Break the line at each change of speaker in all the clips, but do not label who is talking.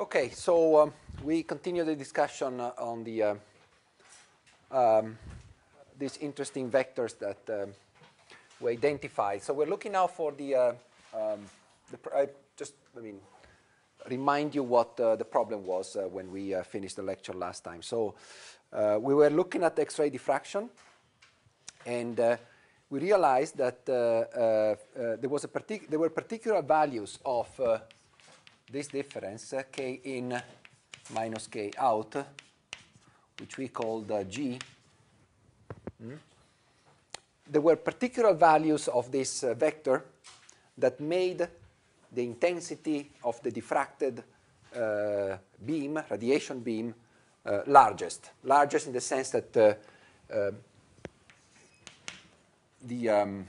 Okay, so um, we continue the discussion uh, on the uh, um, these interesting vectors that um, we identified. So we're looking now for the, uh, um, the I just I mean remind you what uh, the problem was uh, when we uh, finished the lecture last time. So we were looking at X-ray diffraction, and we realized that there was a there were particular values of this difference, uh, k in minus k out, which we called uh, g. Mm? There were particular values of this uh, vector that made the intensity of the diffracted uh, beam, radiation beam, uh, largest. Largest in the sense that the um,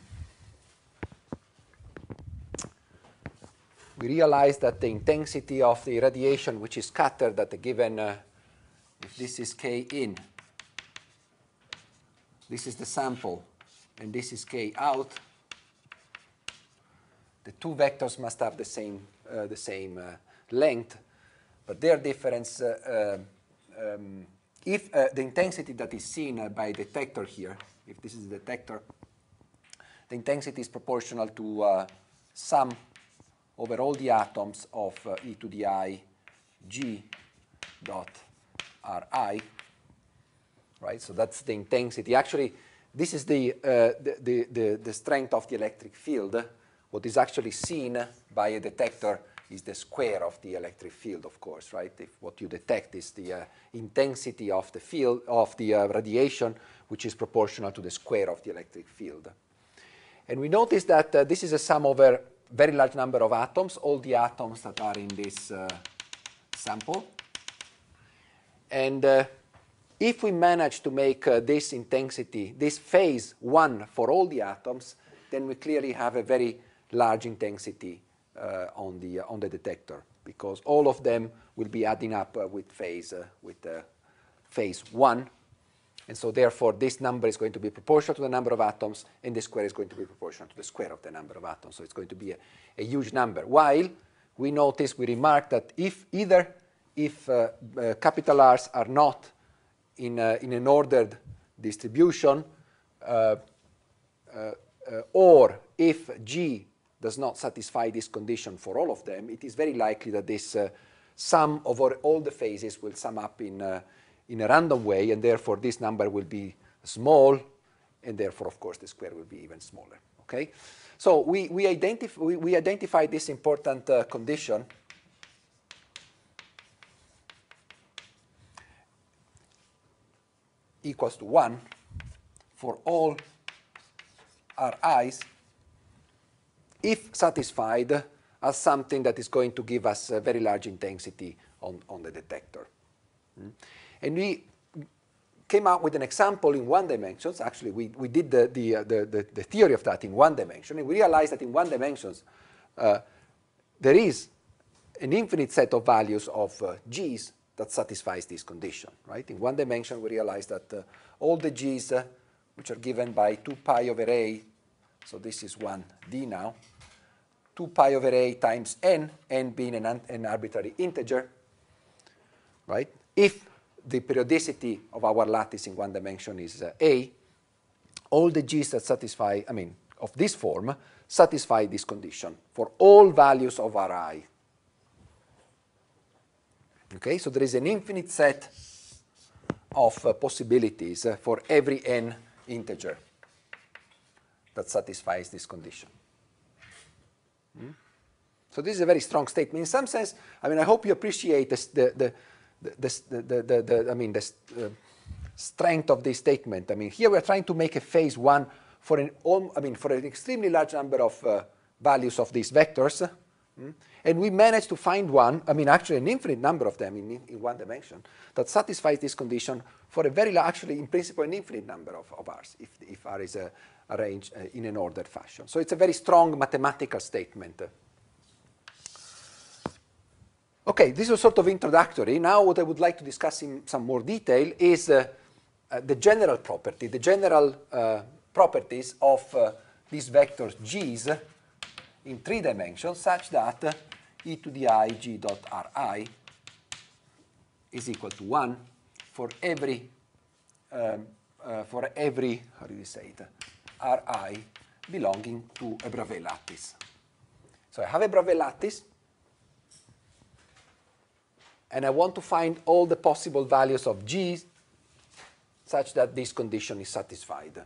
we realize that the intensity of the radiation which is scattered at a given, uh, if this is K in, this is the sample, and this is K out, the two vectors must have the same, uh, the same uh, length, but their difference, uh, uh, um, if uh, the intensity that is seen by detector here, if this is the detector, the intensity is proportional to some over all the atoms of uh, e to the i g dot ri, right? So that's the intensity. Actually, this is the, uh, the, the, the, the strength of the electric field. What is actually seen by a detector is the square of the electric field, of course, right? If what you detect is the uh, intensity of the field of the uh, radiation, which is proportional to the square of the electric field. And we notice that uh, this is a sum over very large number of atoms, all the atoms that are in this uh, sample. And uh, if we manage to make uh, this intensity, this phase 1 for all the atoms, then we clearly have a very large intensity uh, on, the, uh, on the detector because all of them will be adding up uh, with phase, with, phase 1 and so therefore, this number is going to be proportional to the number of atoms, and the square is going to be proportional to the square of the number of atoms. So it's going to be a, a huge number. While we notice, we remark that if either if uh, uh, capital R's are not in, uh, in an ordered distribution, uh, uh, uh, or if G does not satisfy this condition for all of them, it is very likely that this sum of all the phases will sum up in in a random way, and therefore this number will be small, and therefore, of course, the square will be even smaller. Okay? So we, we, identif we, we identify this important uh, condition equals to 1 for all ri's if satisfied as something that is going to give us a very large intensity on, on the detector. Mm. And we came out with an example in one dimension. Actually, we, we did the, the, uh, the, the, the, theory of that in one dimension, and we realized that in one dimensions, uh, there is an infinite set of values of uh, g's that satisfies this condition, right? In one dimension, we realized that uh, all the g's, uh, which are given by 2 pi over a, so this is 1d now, 2 pi over a times n, n being an, an arbitrary integer, right? If the periodicity of our lattice in one dimension is uh, A, all the G's that satisfy, I mean, of this form, satisfy this condition for all values of Ri. Okay, so there is an infinite set of uh, possibilities uh, for every n integer that satisfies this condition. Mm? So this is a very strong statement. In some sense, I mean, I hope you appreciate this, the, the the, the, the, the I mean, the uh, strength of this statement. I mean, here we're trying to make a phase one for an, I mean, for an extremely large number of uh, values of these vectors. Mm? And we managed to find one, I mean, actually an infinite number of them in, in one dimension, that satisfies this condition for a very actually, in principle, an infinite number of, of Rs, if, if R is uh, arranged uh, in an ordered fashion. So it's a very strong mathematical statement. Okay, this was sort of introductory. Now what I would like to discuss in some more detail is uh, uh, the general property, the general uh, properties of uh, these vectors g's in three dimensions such that uh, e to the i g dot r i is equal to 1 for every, um, uh, for every, how do you say it, r i belonging to a Bravais lattice. So I have a Bravais lattice and I want to find all the possible values of g such that this condition is satisfied.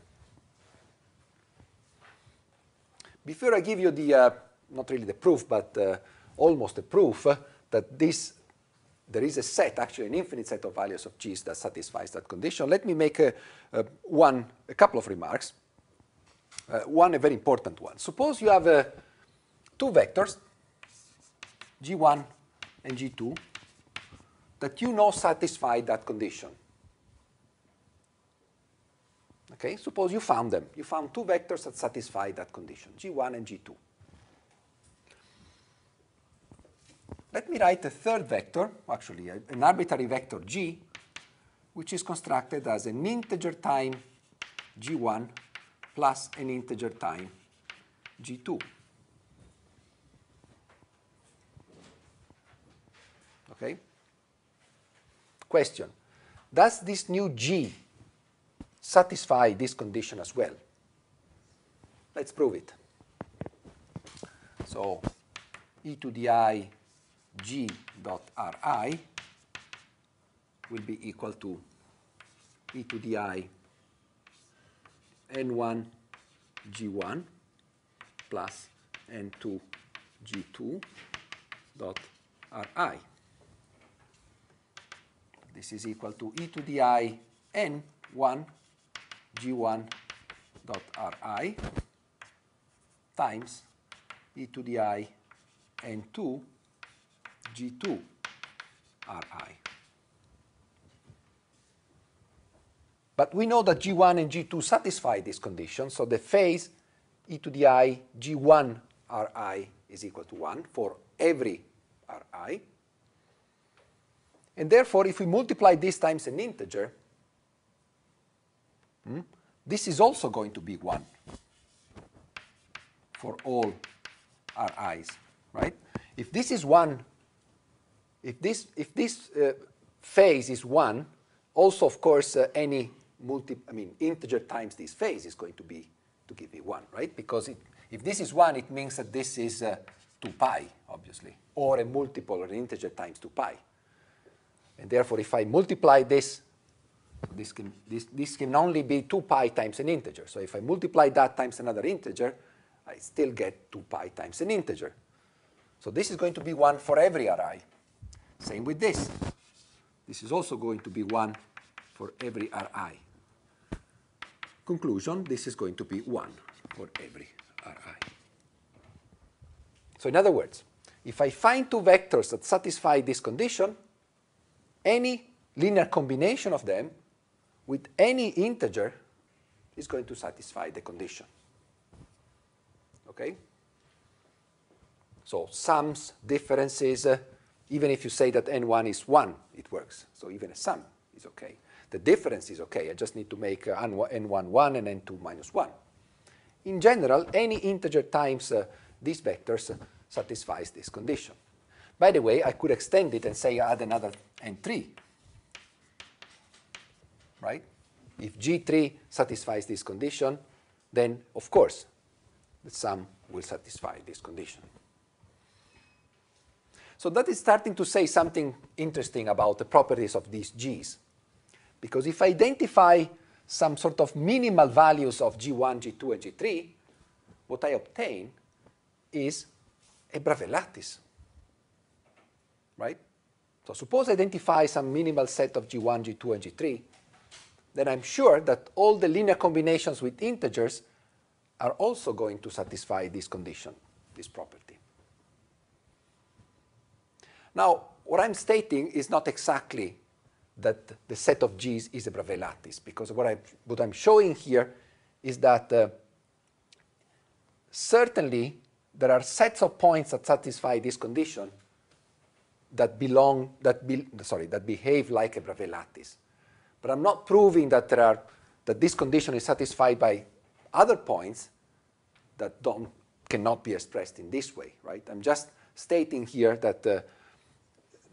Before I give you the, uh, not really the proof, but uh, almost the proof uh, that this, there is a set, actually an infinite set of values of g's that satisfies that condition, let me make a, a one, a couple of remarks. Uh, one, a very important one. Suppose you have uh, two vectors, g1 and g2, that you know satisfy that condition. Okay, suppose you found them. You found two vectors that satisfy that condition, g1 and g2. Let me write a third vector, actually an arbitrary vector g, which is constructed as an integer time g1 plus an integer time g2. Okay? Question, does this new G satisfy this condition as well? Let's prove it. So e to the i g dot ri will be equal to e to the i n1 g1 plus n2 g2 dot ri. This is equal to e to the i n1 g1 dot ri times e to the i n2 g2 ri. But we know that g1 and g2 satisfy this condition, so the phase e to the i g1 ri is equal to 1 for every ri. And therefore, if we multiply this times an integer, hmm, this is also going to be 1 for all our i's, right? If this is 1, if this, if this uh, phase is 1, also, of course, uh, any multi, I mean, integer times this phase is going to be to give me 1, right? Because it, if this is 1, it means that this is uh, 2 pi, obviously, or a multiple or an integer times 2 pi. And therefore, if I multiply this, this can, this, this can only be 2 pi times an integer. So if I multiply that times another integer, I still get 2 pi times an integer. So this is going to be 1 for every r i. Same with this. This is also going to be 1 for every RI. Conclusion, this is going to be 1 for every RI. So in other words, if I find two vectors that satisfy this condition, any linear combination of them with any integer is going to satisfy the condition. Okay? So sums, differences, uh, even if you say that n1 is 1, it works. So even a sum is okay. The difference is okay. I just need to make uh, n1 1 and n2 minus 1. In general, any integer times uh, these vectors satisfies this condition. By the way, I could extend it and say add another N3, right? If G3 satisfies this condition, then of course the sum will satisfy this condition. So that is starting to say something interesting about the properties of these Gs. Because if I identify some sort of minimal values of G1, G2, and G3, what I obtain is a Bravais lattice right? So suppose I identify some minimal set of g1, g2, and g3, then I'm sure that all the linear combinations with integers are also going to satisfy this condition, this property. Now, what I'm stating is not exactly that the set of G's is a Bravais lattice, because what, I, what I'm showing here is that uh, certainly there are sets of points that satisfy this condition, that belong, that be, sorry, that behave like a Brevelatis. But I'm not proving that there are, that this condition is satisfied by other points that don't, cannot be expressed in this way, right? I'm just stating here that uh,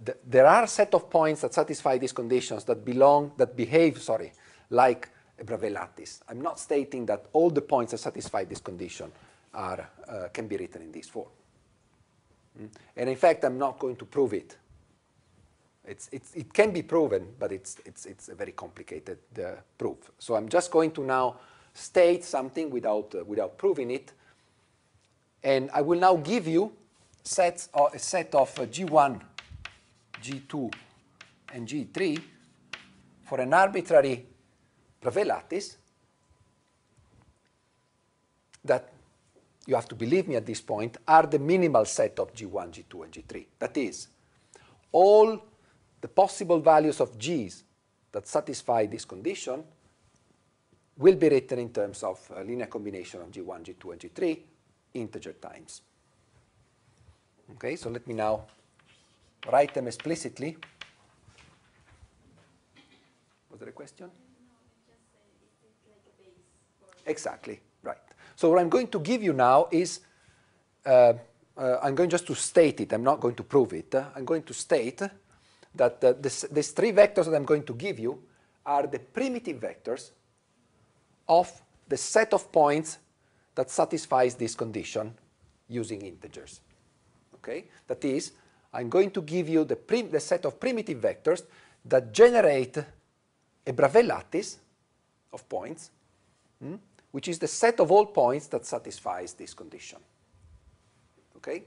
th there are a set of points that satisfy these conditions that belong, that behave, sorry, like a Brevelatis. I'm not stating that all the points that satisfy this condition are, uh, can be written in this form. Mm. And in fact, I'm not going to prove it. It's, it's, it can be proven, but it's, it's, it's a very complicated uh, proof. So I'm just going to now state something without, uh, without proving it. And I will now give you sets, uh, a set of G1, uh, G2, and G3 for an arbitrary Bravais lattice that you have to believe me at this point, are the minimal set of G1, G2, and G3. That is, all the possible values of Gs that satisfy this condition will be written in terms of a uh, linear combination of G1, G2, and G3 integer times. Okay, so let me now write them explicitly. Was there a question? No, like exactly. So what I'm going to give you now is, uh, uh, I'm going just to state it, I'm not going to prove it. I'm going to state that uh, this, these three vectors that I'm going to give you are the primitive vectors of the set of points that satisfies this condition using integers. Okay? That is, I'm going to give you the, the set of primitive vectors that generate a Bravais lattice of points hmm, which is the set of all points that satisfies this condition. Okay?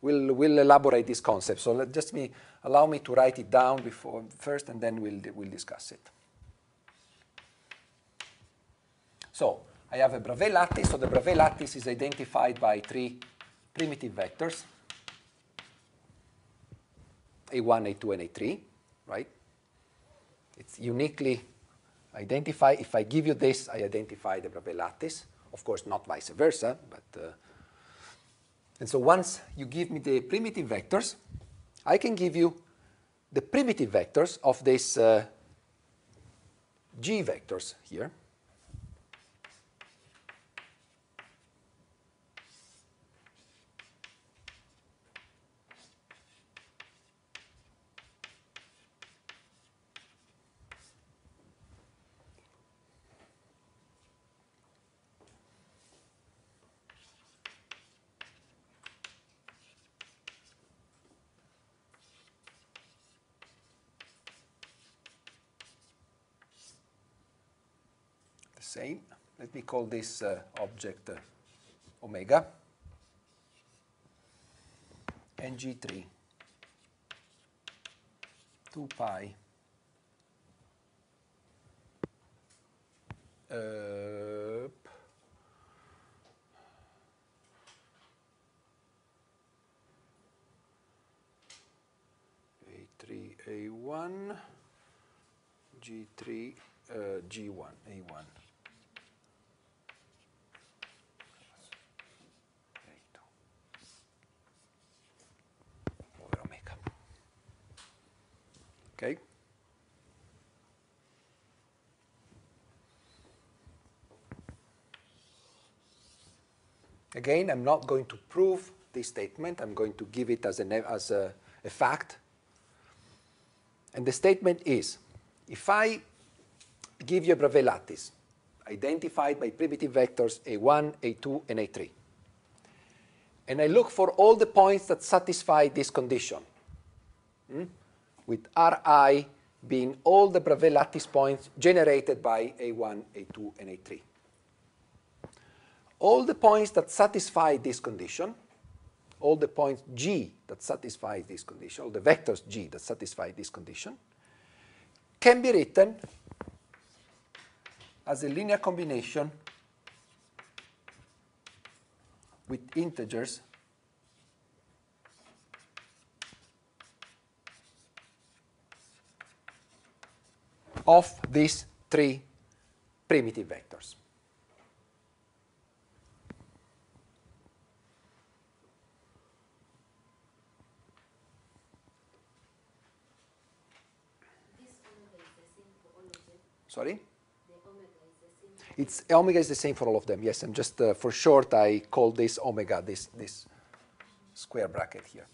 We'll, we'll elaborate this concept. So let just me allow me to write it down before first, and then we'll, we'll discuss it. So I have a Bravais lattice. So the Bravais lattice is identified by three primitive vectors, A1, A2, and A3, right? It's uniquely identify, if I give you this, I identify the Bravais lattice. Of course, not vice versa, but... Uh, and so once you give me the primitive vectors, I can give you the primitive vectors of this uh, g vectors here. call this uh, object uh, omega, ng3 2 pi uh, A3, A1, G3, uh, G1, A1. Okay? Again, I'm not going to prove this statement. I'm going to give it as, an, as a, a fact. And the statement is, if I give you a Bravais lattice identified by primitive vectors A1, A2, and A3, and I look for all the points that satisfy this condition, hmm? with Ri being all the Dravet lattice points generated by A1, A2, and A3. All the points that satisfy this condition, all the points G that satisfy this condition, all the vectors G that satisfy this condition, can be written as a linear combination with integers of these three primitive vectors. Sorry? It's omega is the same for all of them. Yes, I'm just uh, for short I call this omega, this this square bracket here.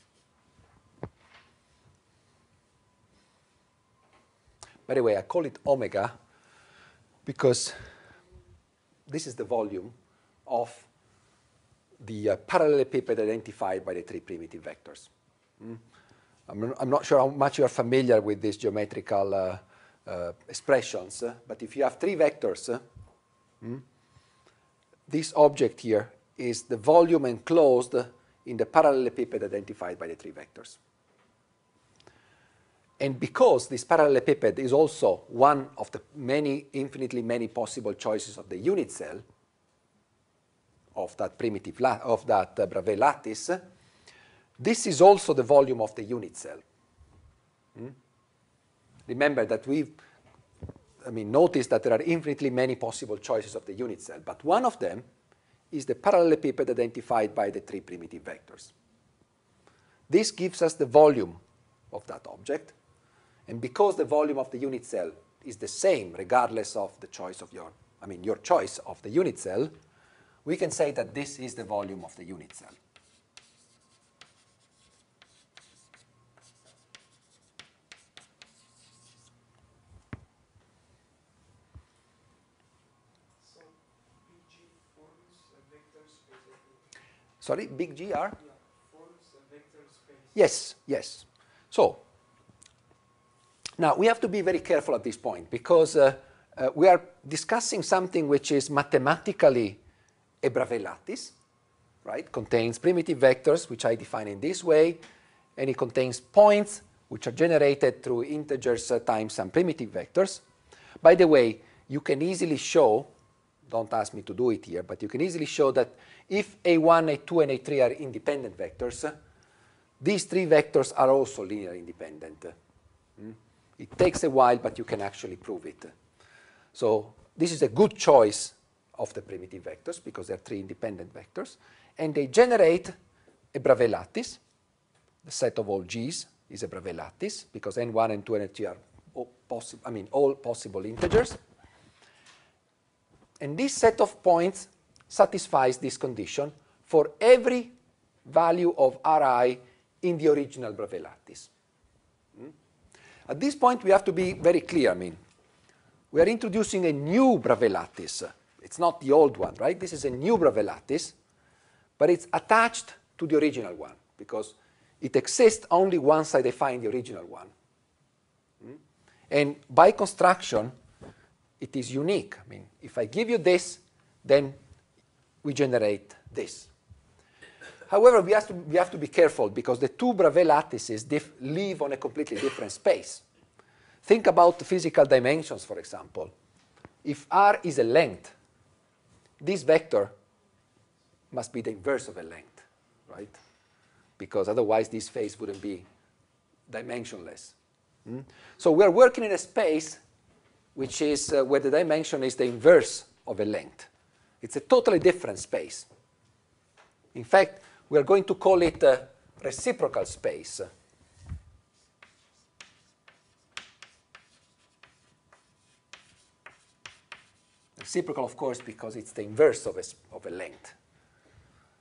By the way, I call it omega because this is the volume of the uh, parallelepiped identified by the three primitive vectors. Mm? I'm, I'm, not sure how much you're familiar with these geometrical uh, uh, expressions, uh, but if you have three vectors, mm? this object here is the volume enclosed in the parallelepiped identified by the three vectors. And because this parallelepiped is also one of the many, infinitely many possible choices of the unit cell, of that primitive, of that uh, Bravais lattice, this is also the volume of the unit cell. Hmm? Remember that we've, I mean, notice that there are infinitely many possible choices of the unit cell, but one of them is the parallelepiped identified by the three primitive vectors. This gives us the volume of that object, and because the volume of the unit cell is the same regardless of the choice of your, I mean, your choice of the unit cell, we can say that this is the volume of the unit cell. Sorry, big G R. yes, yes. So now, we have to be very careful at this point because uh, uh, we are discussing something which is mathematically a Bravais lattice, right? Contains primitive vectors, which I define in this way, and it contains points which are generated through integers uh, times some primitive vectors. By the way, you can easily show, don't ask me to do it here, but you can easily show that if A1, A2, and A3 are independent vectors, these three vectors are also linear independent. It takes a while, but you can actually prove it. So this is a good choice of the primitive vectors because they are three independent vectors. And they generate a Bravais lattice. The set of all Gs is a Bravais lattice because N1 and 2 and are all possible, I mean, all possible integers. And this set of points satisfies this condition for every value of Ri in the original Bravais lattice. At this point, we have to be very clear. I mean, we are introducing a new Bravelatis. It's not the old one, right? This is a new Bravelatis, but it's attached to the original one because it exists only once I define the original one. Hmm? And by construction, it is unique. I mean, if I give you this, then we generate this. However, we have, to, we have to be careful because the two Bravais lattices live on a completely different space. Think about physical dimensions, for example. If r is a length, this vector must be the inverse of a length, right? Because otherwise this phase wouldn't be dimensionless. Mm? So we are working in a space which is uh, where the dimension is the inverse of a length. It's a totally different space. In fact, we are going to call it a uh, reciprocal space. Reciprocal, of course, because it's the inverse of a, of a length.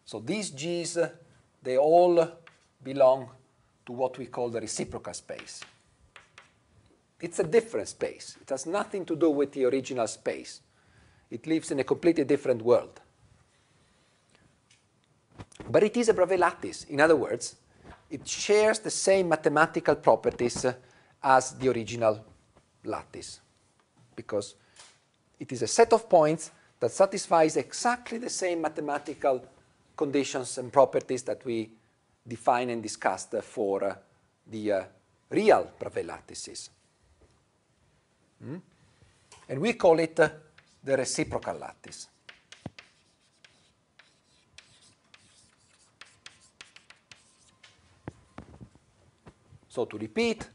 So these G's, uh, they all belong to what we call the reciprocal space. It's a different space. It has nothing to do with the original space. It lives in a completely different world. But it is a Bravais lattice. In other words, it shares the same mathematical properties uh, as the original lattice because it is a set of points that satisfies exactly the same mathematical conditions and properties that we define and discussed uh, for uh, the real Bravais lattices. Hmm? And we call it the reciprocal lattice. So to repeat,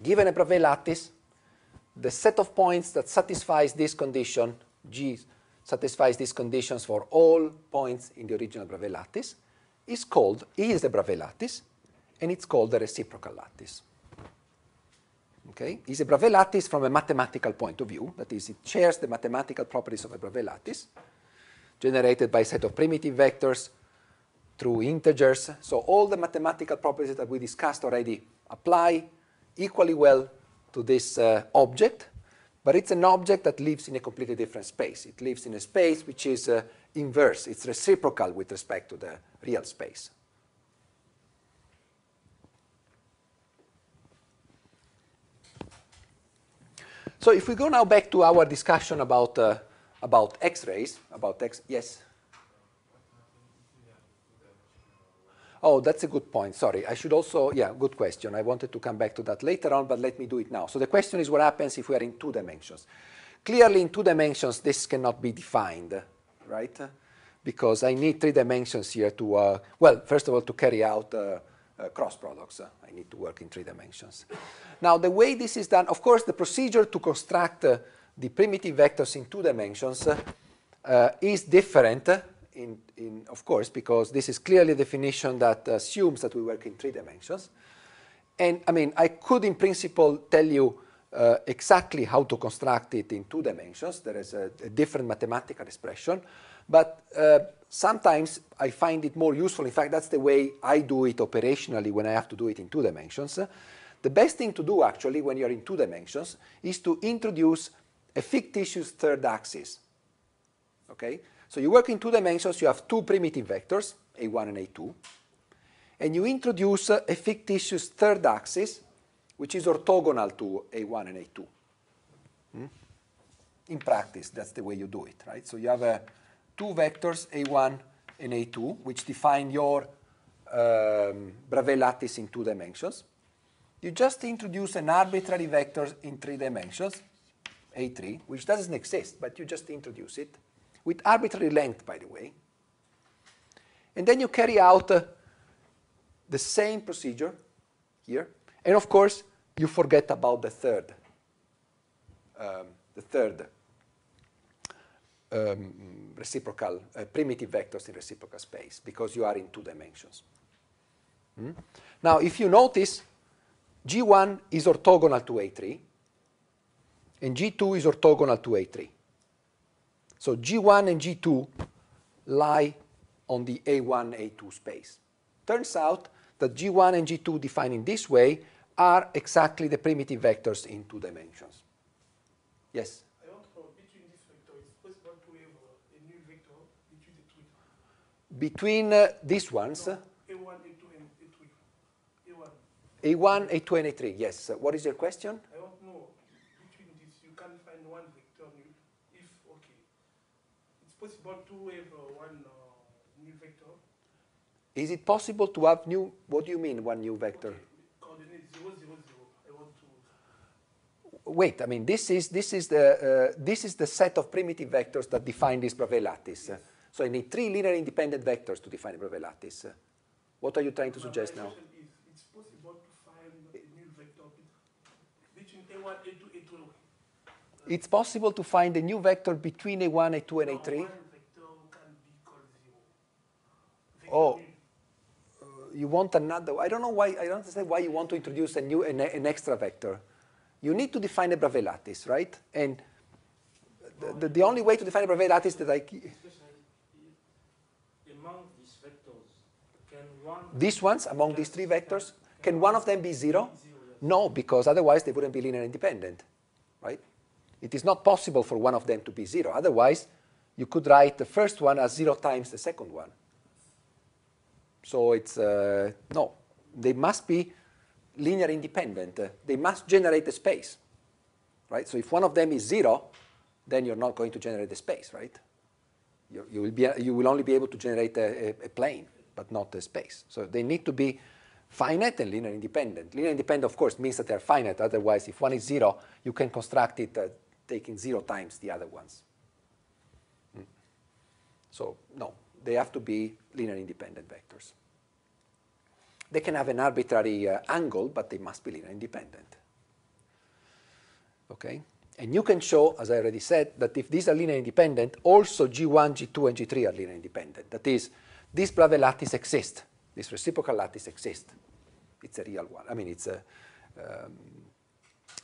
given a Bravais lattice, the set of points that satisfies this condition, G satisfies these conditions for all points in the original Bravais lattice, is called, is the Bravais lattice, and it's called the reciprocal lattice. Okay? It's a Bravais lattice from a mathematical point of view. That is, it shares the mathematical properties of a Bravais lattice, generated by a set of primitive vectors through integers. So all the mathematical properties that we discussed already apply equally well to this uh, object, but it's an object that lives in a completely different space. It lives in a space which is uh, inverse. It's reciprocal with respect to the real space. So if we go now back to our discussion about, uh, about X-rays, about X, yes? Oh, that's a good point. Sorry. I should also, yeah, good question. I wanted to come back to that later on, but let me do it now. So the question is what happens if we are in two dimensions? Clearly, in two dimensions, this cannot be defined, right? Because I need three dimensions here to, uh, well, first of all, to carry out uh, uh, cross products. I need to work in three dimensions. Now, the way this is done, of course, the procedure to construct uh, the primitive vectors in two dimensions uh, is different in, in, of course, because this is clearly a definition that assumes that we work in three dimensions. And I mean, I could in principle tell you uh, exactly how to construct it in two dimensions. There is a, a different mathematical expression, but uh, sometimes I find it more useful. In fact, that's the way I do it operationally when I have to do it in two dimensions. The best thing to do actually when you're in two dimensions is to introduce a fictitious third axis, okay? So you work in two dimensions, you have two primitive vectors, a1 and a2, and you introduce a fictitious third axis, which is orthogonal to a1 and a2. Hmm? In practice, that's the way you do it, right? So you have uh, two vectors, a1 and a2, which define your um, Bravais lattice in two dimensions. You just introduce an arbitrary vector in three dimensions, a3, which doesn't exist, but you just introduce it with arbitrary length, by the way. And then you carry out uh, the same procedure here. And of course, you forget about the third, um, the third um, reciprocal, uh, primitive vectors in reciprocal space because you are in two dimensions. Hmm? Now, if you notice, G1 is orthogonal to A3, and G2 is orthogonal to A3. So G1 and G2 lie on the A1, A2 space. Turns out that G1 and G2 defined in this way are exactly the primitive vectors in two dimensions. Yes? I want between this vector, it's possible to have a new vector between the two. Between uh, these ones? No, A1, uh, A2, and A3. A1. A1, A2, and A3, yes. what is your question? possible to have uh, one uh, new vector? Is it possible to have new, what do you mean, one new vector? Okay. Wait, I mean, this is, this, is the, uh, this is the set of primitive vectors that define this Bravais lattice. Yes. So I need three linear independent vectors to define a Bravais lattice. What are you trying to suggest now? Is, it's possible to find a new vector between A1, A2, it's possible to find a new vector between A1, A2, and A3. Oh, you want another. I don't know why. I don't understand why you want to introduce a new an, an extra vector. You need to define a Bravais lattice, right? And the, the, the only way to define a Bravais lattice that I among these vectors, can one these ones among these three vectors can, can one of them be zero? zero yes. No, because otherwise they wouldn't be linear independent, right? It is not possible for one of them to be zero. Otherwise, you could write the first one as zero times the second one. So it's, uh, no, they must be linear independent. Uh, they must generate the space, right? So if one of them is zero, then you're not going to generate the space, right? You, you, will, be, you will only be able to generate a, a, a plane, but not a space. So they need to be finite and linear independent. Linear independent, of course, means that they're finite. Otherwise, if one is zero, you can construct it uh, taking zero times the other ones. Hmm. So no, they have to be linear independent vectors. They can have an arbitrary uh, angle, but they must be linear independent. Okay? And you can show, as I already said, that if these are linear independent, also G1, G2, and G3 are linear independent. That is, this Bravais lattice exists. This reciprocal lattice exists. It's a real one. I mean, it's a, um,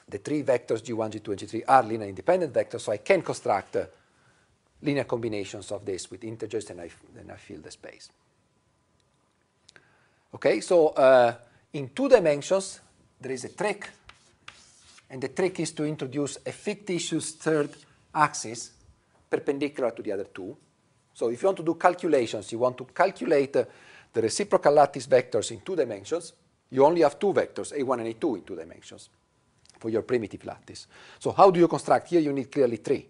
the three vectors G1, G2, and G3 are linear independent vectors, so I can construct uh, linear combinations of this with integers, and I, and I fill the space. Okay, so uh, in two dimensions, there is a trick, and the trick is to introduce a fictitious third axis perpendicular to the other two. So if you want to do calculations, you want to calculate uh, the reciprocal lattice vectors in two dimensions, you only have two vectors, A1 and A2 in two dimensions for your primitive lattice. So how do you construct? Here you need clearly three.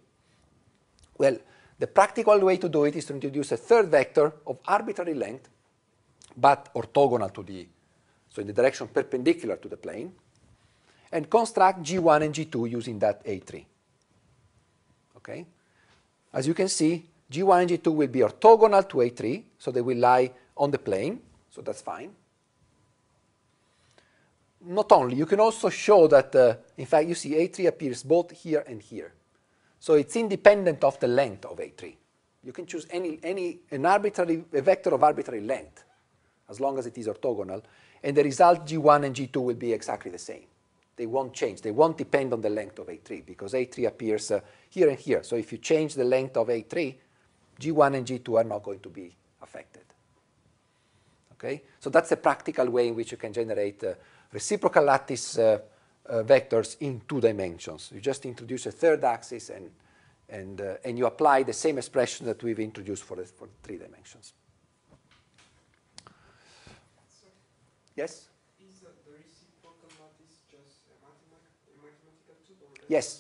Well, the practical way to do it is to introduce a third vector of arbitrary length, but orthogonal to the, so in the direction perpendicular to the plane, and construct G1 and G2 using that A3. Okay? As you can see, G1 and G2 will be orthogonal to A3, so they will lie on the plane, so that's fine not only, you can also show that, uh, in fact, you see A3 appears both here and here. So it's independent of the length of A3. You can choose any, any, an arbitrary, a vector of arbitrary length, as long as it is orthogonal, and the result G1 and G2 will be exactly the same. They won't change. They won't depend on the length of A3, because A3 appears uh, here and here. So if you change the length of A3, G1 and G2 are not going to be affected. Okay? So that's a practical way in which you can generate uh, reciprocal lattice uh, uh, vectors in two dimensions. You just introduce a third axis and, and, uh, and you apply the same expression that we've introduced for, the, for three dimensions. Yes? Yes.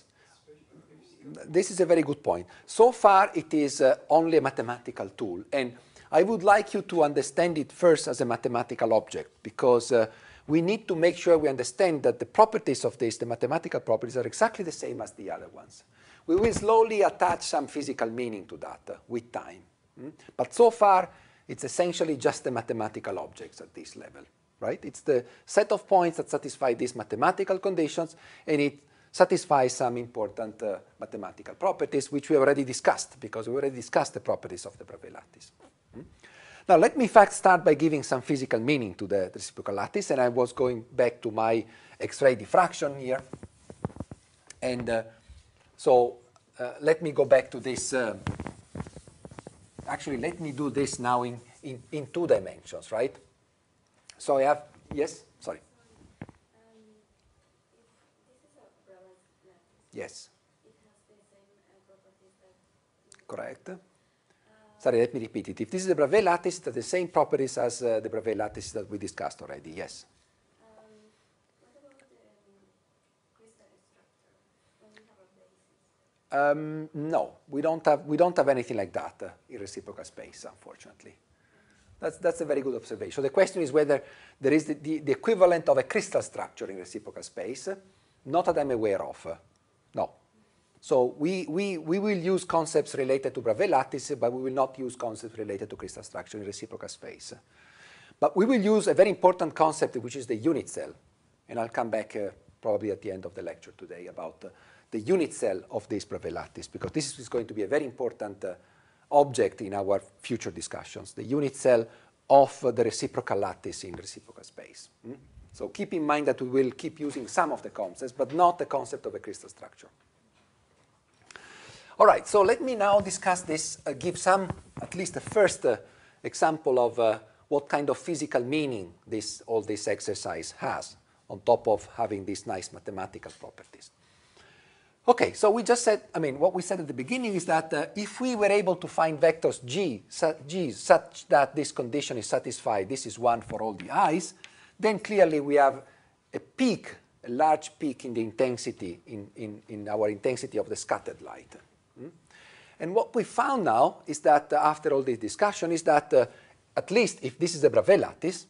This is a very good point. So far, it is uh, only a mathematical tool. And I would like you to understand it first as a mathematical object because uh, we need to make sure we understand that the properties of this, the mathematical properties, are exactly the same as the other ones. We will slowly attach some physical meaning to that uh, with time. Mm? But so far, it's essentially just the mathematical objects at this level, right? It's the set of points that satisfy these mathematical conditions, and it satisfies some important uh, mathematical properties, which we already discussed, because we already discussed the properties of the brevelatis. Mm? Now, let me fact start by giving some physical meaning to the reciprocal lattice, and I was going back to my X-ray diffraction here. And uh, so uh, let me go back to this. Uh, actually, let me do this now in, in, in two dimensions, right? So I have, yes, sorry. yes. Correct. Sorry, let me repeat it. If this is the Bravais lattice, it has the same properties as uh, the Bravais lattice that we discussed already, yes. Um, um, no, we don't, have, we don't have anything like that uh, in reciprocal space, unfortunately. That's, that's a very good observation. So the question is whether there is the, the, the equivalent of a crystal structure in reciprocal space. Uh, not that I'm aware of. Uh, no. So we, we, we will use concepts related to Bravais lattice, but we will not use concepts related to crystal structure in reciprocal space. But we will use a very important concept, which is the unit cell. And I'll come back uh, probably at the end of the lecture today about uh, the unit cell of this Bravais lattice, because this is going to be a very important uh, object in our future discussions, the unit cell of the reciprocal lattice in reciprocal space. Mm? So keep in mind that we will keep using some of the concepts, but not the concept of a crystal structure. All right, so let me now discuss this, uh, give some, at least a first uh, example of uh, what kind of physical meaning this, all this exercise has, on top of having these nice mathematical properties. Okay, so we just said, I mean, what we said at the beginning is that uh, if we were able to find vectors g, su g such that this condition is satisfied, this is one for all the i's, then clearly we have a peak, a large peak in the intensity, in, in, in our intensity of the scattered light. And what we found now is that uh, after all this discussion is that uh, at least if this is a Bravais lattice,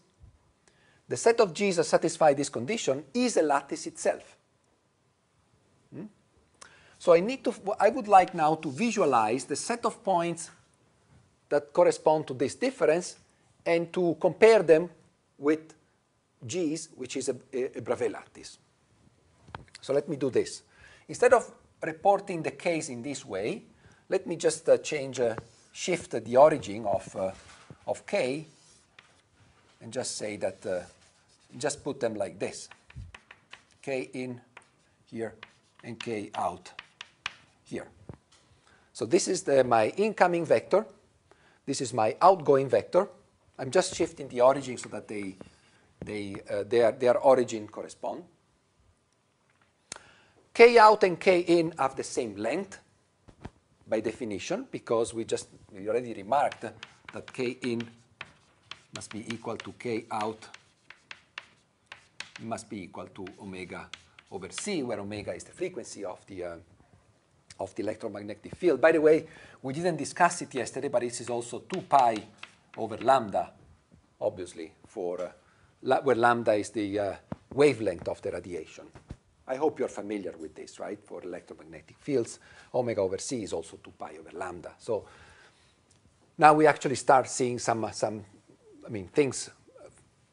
the set of G's that satisfy this condition is a lattice itself. Hmm? So I, need to, I would like now to visualize the set of points that correspond to this difference and to compare them with G's, which is a, a, a Bravais lattice. So let me do this. Instead of reporting the case in this way, let me just uh, change, uh, shift the origin uh, of K and just say that, just put them like this: K in here and K out here. So this is my incoming vector. This is my outgoing vector. I'm just shifting the origin so that their origin correspond. K out and K in have the same length by definition because we just we already remarked that K in must be equal to K out must be equal to omega over C, where omega is the frequency of the, uh, of the electromagnetic field. By the way, we didn't discuss it yesterday, but this is also 2 pi over lambda, obviously, for uh, la where lambda is the uh, wavelength of the radiation. I hope you're familiar with this, right? For electromagnetic fields, omega over c is also 2 pi over lambda. So now we actually start seeing some, some I mean, things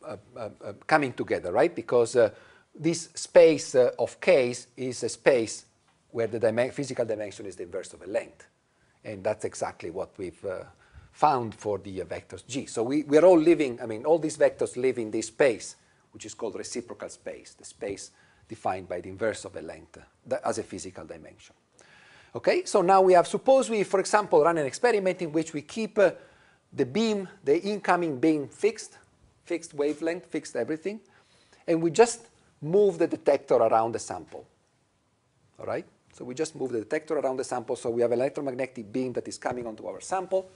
uh, uh, uh, coming together, right? Because uh, this space uh, of k's is a space where the physical dimension is the inverse of a length. And that's exactly what we've uh, found for the vectors g. So we, we're all living, I mean, all these vectors live in this space, which is called reciprocal space, the space defined by the inverse of the length as a physical dimension. Okay, so now we have, suppose we, for example, run an experiment in which we keep uh, the beam, the incoming beam fixed, fixed wavelength, fixed everything, and we just move the detector around the sample. All right? So we just move the detector around the sample, so we have an electromagnetic beam that is coming onto our sample,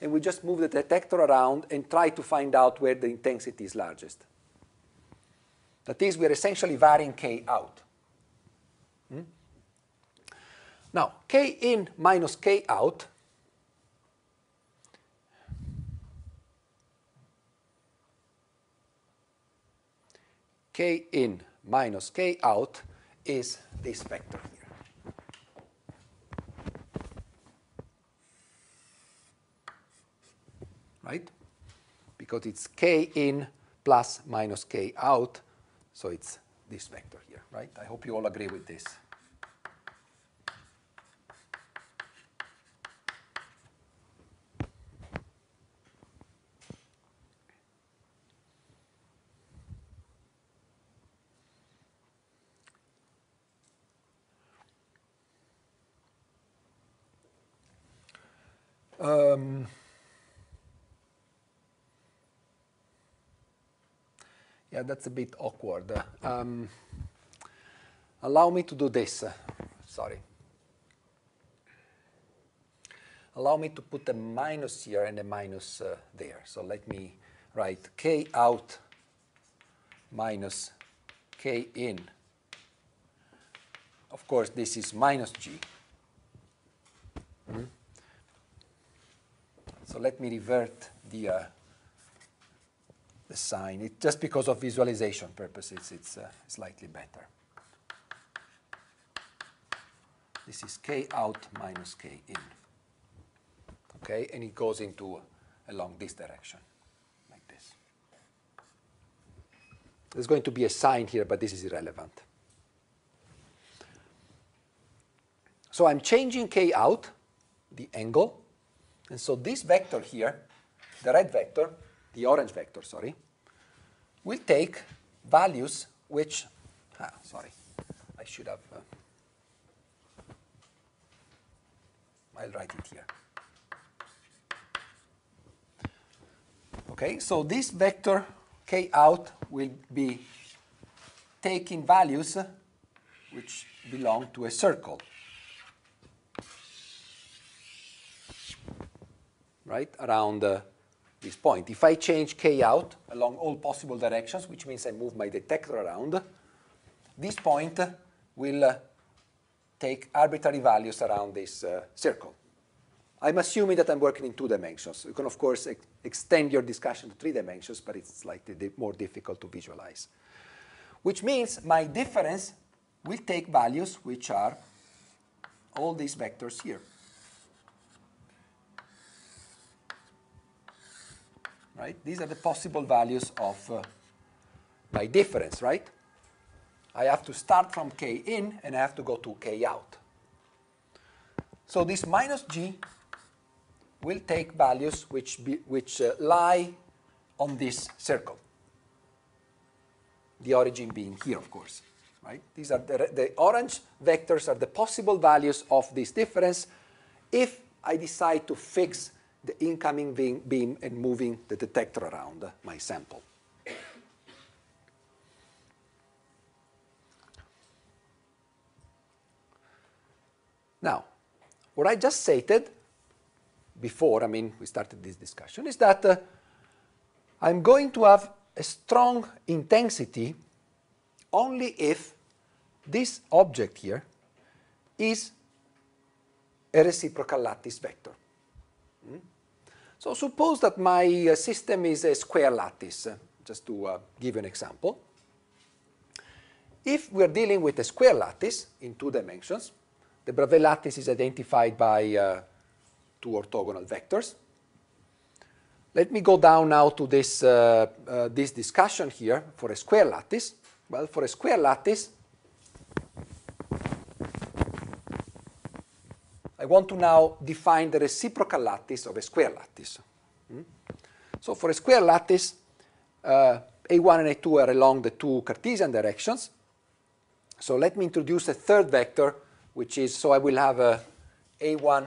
and we just move the detector around and try to find out where the intensity is largest. That is, we are essentially varying k out. Hmm? Now, k in minus k out k in minus k out is this vector here. Right? Because it's k in plus minus k out so it's this vector here, right? I hope you all agree with this. Um, Yeah, that's a bit awkward. Um, allow me to do this. Sorry. Allow me to put a minus here and a minus uh, there. So let me write k out minus k in. Of course, this is minus g. Mm -hmm. So let me revert the uh, the sign. It, just because of visualization purposes, it's uh, slightly better. This is k out minus k in. Okay, and it goes into along this direction, like this. There's going to be a sign here, but this is irrelevant. So I'm changing k out, the angle, and so this vector here, the red vector, the orange vector, sorry, will take values which, ah, sorry, I should have, uh, I'll write it here. Okay, so this vector k out will be taking values which belong to a circle. Right, around uh, this point. If I change k out along all possible directions, which means I move my detector around, this point will uh, take arbitrary values around this uh, circle. I'm assuming that I'm working in two dimensions. You can, of course, ex extend your discussion to three dimensions, but it's slightly di more difficult to visualize. Which means my difference will take values which are all these vectors here. right? These are the possible values of uh, my difference, right? I have to start from k in and I have to go to k out. So this minus g will take values which, be, which uh, lie on this circle. The origin being here, of course. Right? These are the, the orange vectors are the possible values of this difference if I decide to fix the incoming beam and moving the detector around uh, my sample. Now, what I just stated before, I mean, we started this discussion, is that uh, I'm going to have a strong intensity only if this object here is a reciprocal lattice vector. So suppose that my uh, system is a square lattice, just to uh, give you an example. If we're dealing with a square lattice in two dimensions, the Bravais lattice is identified by uh, two orthogonal vectors. Let me go down now to this, uh, uh, this discussion here for a square lattice. Well, for a square lattice, want to now define the reciprocal lattice of a square lattice. Mm? So for a square lattice, uh, A1 and A2 are along the two Cartesian directions. So let me introduce a third vector, which is, so I will have a A1,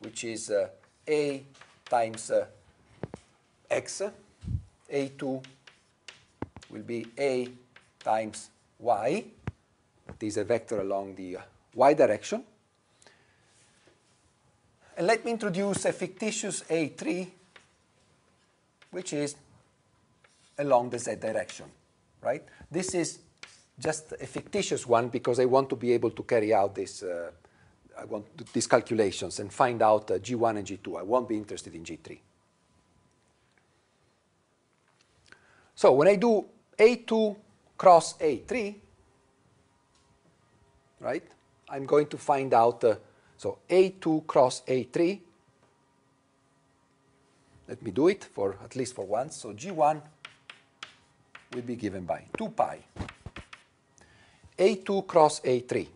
which is uh, A times uh, x, A2 will be A times y. is a vector along the uh, y direction. And let me introduce a fictitious A3, which is along the z direction, right? This is just a fictitious one because I want to be able to carry out this, uh, I want these calculations and find out uh, G1 and G2. I won't be interested in G3. So when I do A2 cross A3, right, I'm going to find out uh, so A2 cross A3. Let me do it for at least for once. So G1 will be given by 2 pi A2 cross A3.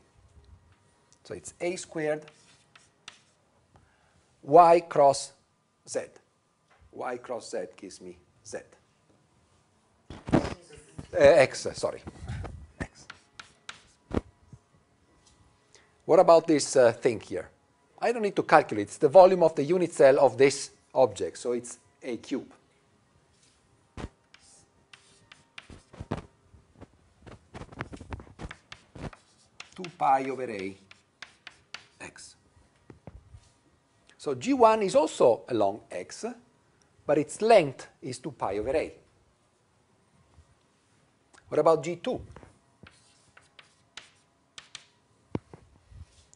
So it's A squared y cross z. y cross z gives me z. Uh, x, uh, sorry. What about this uh, thing here? I don't need to calculate. It's the volume of the unit cell of this object. So it's a cube. Two pi over a x. So g1 is also along x, but its length is 2 pi over a. What about g2?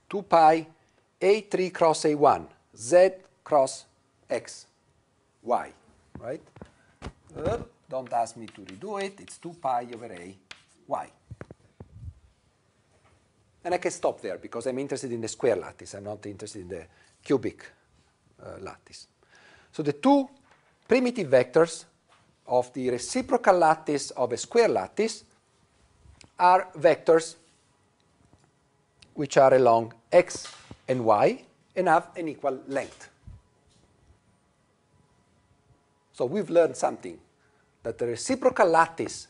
2 pi a3 cross a1, z cross x, y, right? Uh, don't ask me to redo it. It's 2 pi over a y. And I can stop there because I'm interested in the square lattice. I'm not interested in the cubic uh, lattice. So the two primitive vectors of the reciprocal lattice of a square lattice are vectors which are along x and y and have an equal length. So we've learned something, that the reciprocal lattice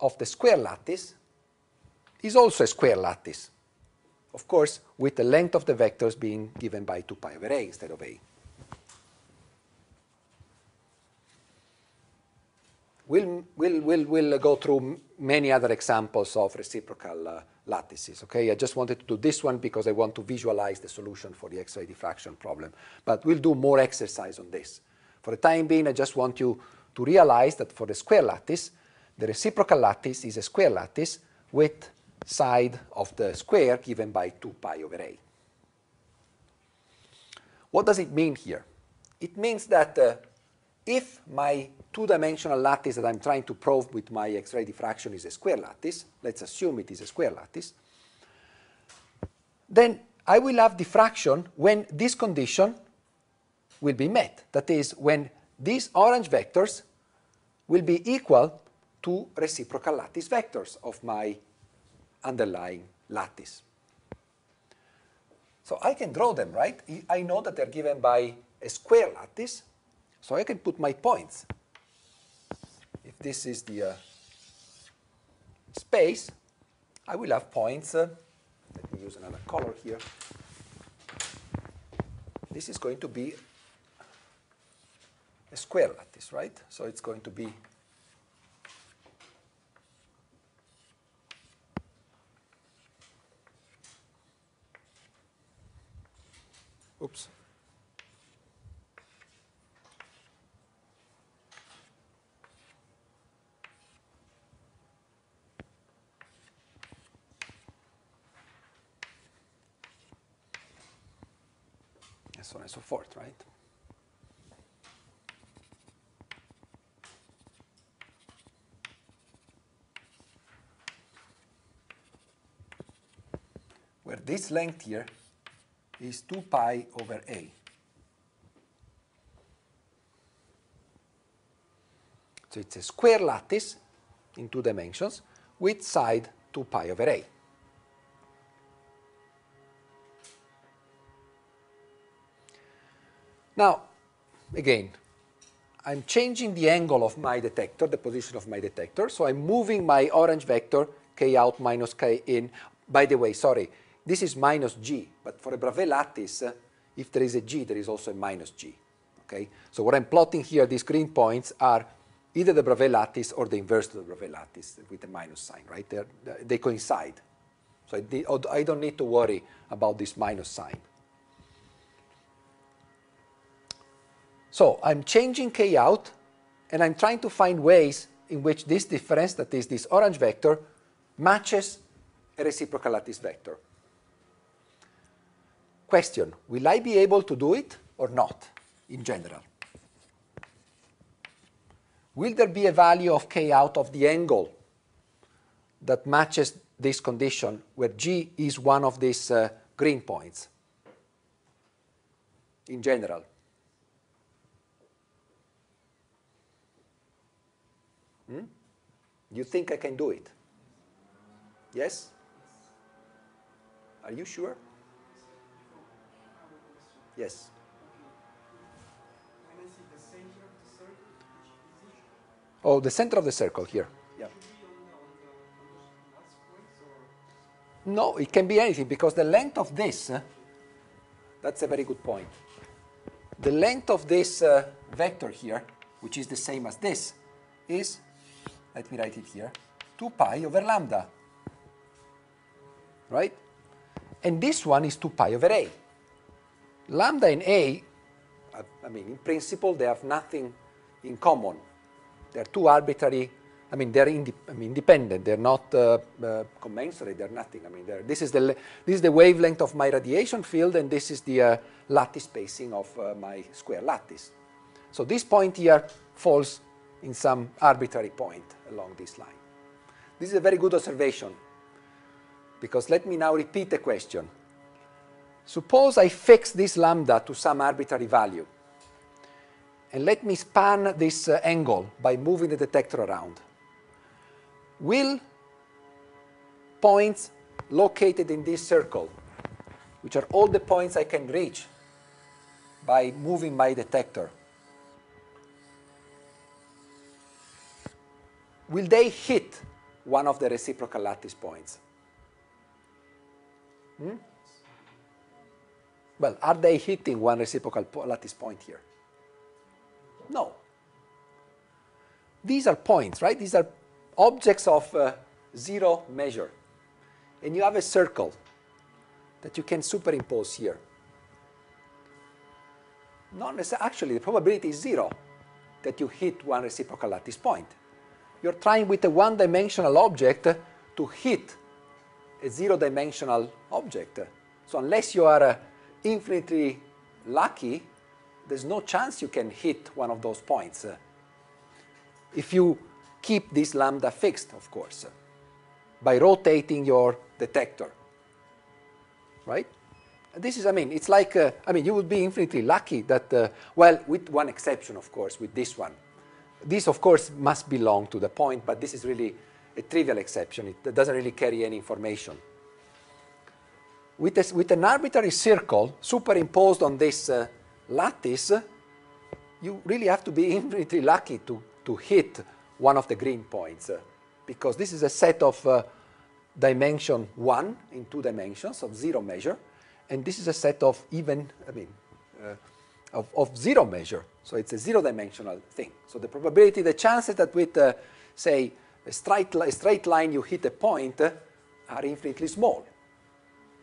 of the square lattice is also a square lattice, of course, with the length of the vectors being given by 2 pi over a instead of a. We'll go through many other examples of reciprocal uh, lattices. Okay? I just wanted to do this one because I want to visualize the solution for the X-ray diffraction problem. But we'll do more exercise on this. For the time being, I just want you to realize that for the square lattice, the reciprocal lattice is a square lattice with side of the square given by 2 pi over a. What does it mean here? It means that uh, if my two-dimensional lattice that I'm trying to probe with my X-ray diffraction is a square lattice, let's assume it is a square lattice, then I will have diffraction when this condition will be met. That is, when these orange vectors will be equal to reciprocal lattice vectors of my underlying lattice. So I can draw them, right? I know that they're given by a square lattice, so I can put my points. If this is the uh, space, I will have points. Uh, let me use another color here. This is going to be a square lattice, right? So it's going to be oops. and so forth, right? Where this length here is 2 pi over a. So it's a square lattice in two dimensions with side 2 pi over a. Now, again, I'm changing the angle of my detector, the position of my detector, so I'm moving my orange vector, k out minus k in. By the way, sorry, this is minus g, but for a Bravais lattice, uh, if there is a g, there is also a minus g. Okay? So what I'm plotting here, these green points, are either the Bravais lattice or the inverse of the Bravais lattice with a minus sign, right? They're, they coincide. So I, I don't need to worry about this minus sign. So I'm changing k out, and I'm trying to find ways in which this difference, that is this orange vector, matches a reciprocal lattice vector. Question, will I be able to do it or not in general? Will there be a value of k out of the angle that matches this condition where g is one of these uh, green points in general? Hmm? You think I can do it? Yes? Are you sure? Yes. Oh, the center of the circle here. Yeah. No, it can be anything because the length of this, uh, that's a very good point. The length of this uh, vector here, which is the same as this, is let me write it here, 2 pi over lambda, right? And this one is 2 pi over a. Lambda and a, I mean, in principle, they have nothing in common. They're two arbitrary, I mean, they're I mean, independent. They're not uh, uh, commensurate. They're nothing. I mean, this, is the, this is the wavelength of my radiation field, and this is the uh, lattice spacing of uh, my square lattice. So this point here falls in some arbitrary point along this line. This is a very good observation because let me now repeat the question. Suppose I fix this lambda to some arbitrary value and let me span this uh, angle by moving the detector around. Will points located in this circle, which are all the points I can reach by moving my detector, will they hit one of the reciprocal lattice points? Hmm? Well, are they hitting one reciprocal po lattice point here? No. These are points, right? These are objects of uh, zero measure. And you have a circle that you can superimpose here. Not necessarily, actually, the probability is zero that you hit one reciprocal lattice point you're trying with a one-dimensional object to hit a zero-dimensional object. So unless you are uh, infinitely lucky, there's no chance you can hit one of those points. Uh, if you keep this lambda fixed, of course, by rotating your detector, right? This is, I mean, it's like, uh, I mean, you would be infinitely lucky that, uh, well, with one exception, of course, with this one, this, of course, must belong to the point, but this is really a trivial exception. It doesn't really carry any information. With, with an arbitrary circle superimposed on this uh, lattice, you really have to be infinitely lucky to, to hit one of the green points, uh, because this is a set of uh, dimension 1 in two dimensions of zero measure, and this is a set of even, I mean, uh, of, of zero measure. So it's a zero-dimensional thing. So the probability, the chances that with, uh, say, a straight, a straight line you hit a point uh, are infinitely small,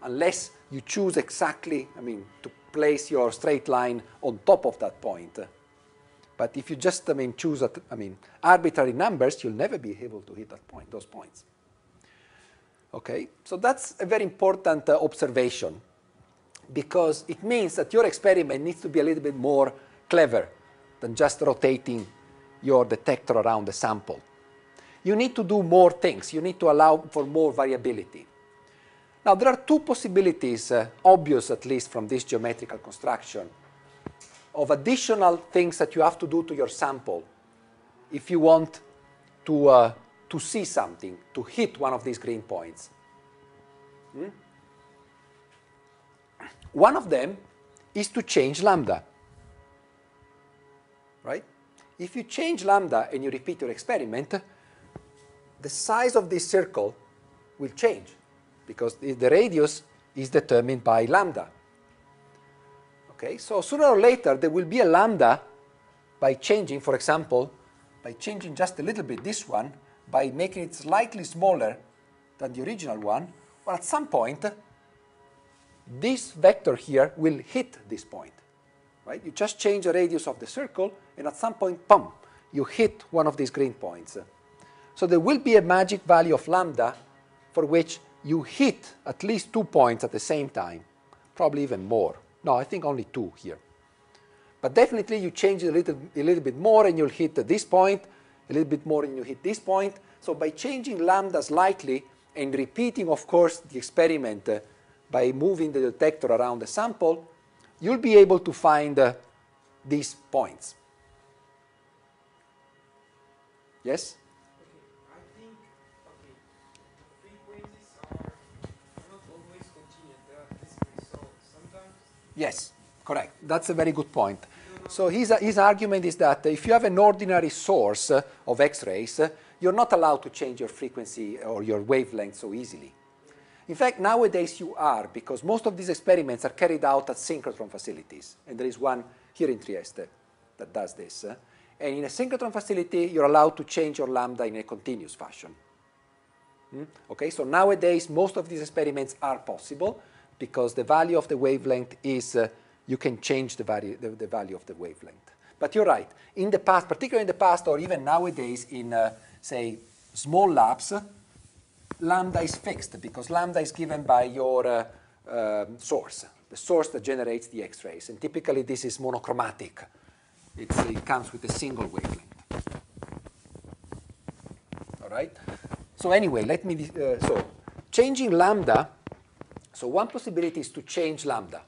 unless you choose exactly, I mean, to place your straight line on top of that point. But if you just, I mean, choose, I mean, arbitrary numbers, you'll never be able to hit that point, those points. Okay, so that's a very important uh, observation because it means that your experiment needs to be a little bit more clever than just rotating your detector around the sample. You need to do more things. You need to allow for more variability. Now, there are two possibilities, uh, obvious at least from this geometrical construction, of additional things that you have to do to your sample if you want to, uh, to see something, to hit one of these green points. Hmm? One of them is to change lambda, right? If you change lambda and you repeat your experiment, the size of this circle will change because the radius is determined by lambda. Okay, so sooner or later there will be a lambda by changing, for example, by changing just a little bit this one, by making it slightly smaller than the original one, or at some point this vector here will hit this point. Right? You just change the radius of the circle, and at some point, pum, you hit one of these green points. So there will be a magic value of lambda for which you hit at least two points at the same time, probably even more. No, I think only two here. But definitely you change it a little, a little bit more and you'll hit this point, a little bit more and you hit this point. So by changing lambda slightly and repeating, of course, the experiment uh, by moving the detector around the sample, you'll be able to find uh, these points. Yes? Yes, correct. That's a very good point. So his, uh, his argument is that if you have an ordinary source uh, of X-rays, uh, you're not allowed to change your frequency or your wavelength so easily. In fact, nowadays you are, because most of these experiments are carried out at synchrotron facilities. And there is one here in Trieste that does this. Eh? And in a synchrotron facility, you're allowed to change your lambda in a continuous fashion. Hmm? Okay, so nowadays, most of these experiments are possible because the value of the wavelength is, uh, you can change the, value, the, the, value of the wavelength. But you're right. In the past, particularly in the past, or even nowadays in, uh, say, small labs, lambda is fixed because lambda is given by your uh, um, source, the source that generates the X-rays. And typically this is monochromatic. It's, it comes with a single wavelength. All right? So anyway, let me, uh, so changing lambda, so one possibility is to change lambda.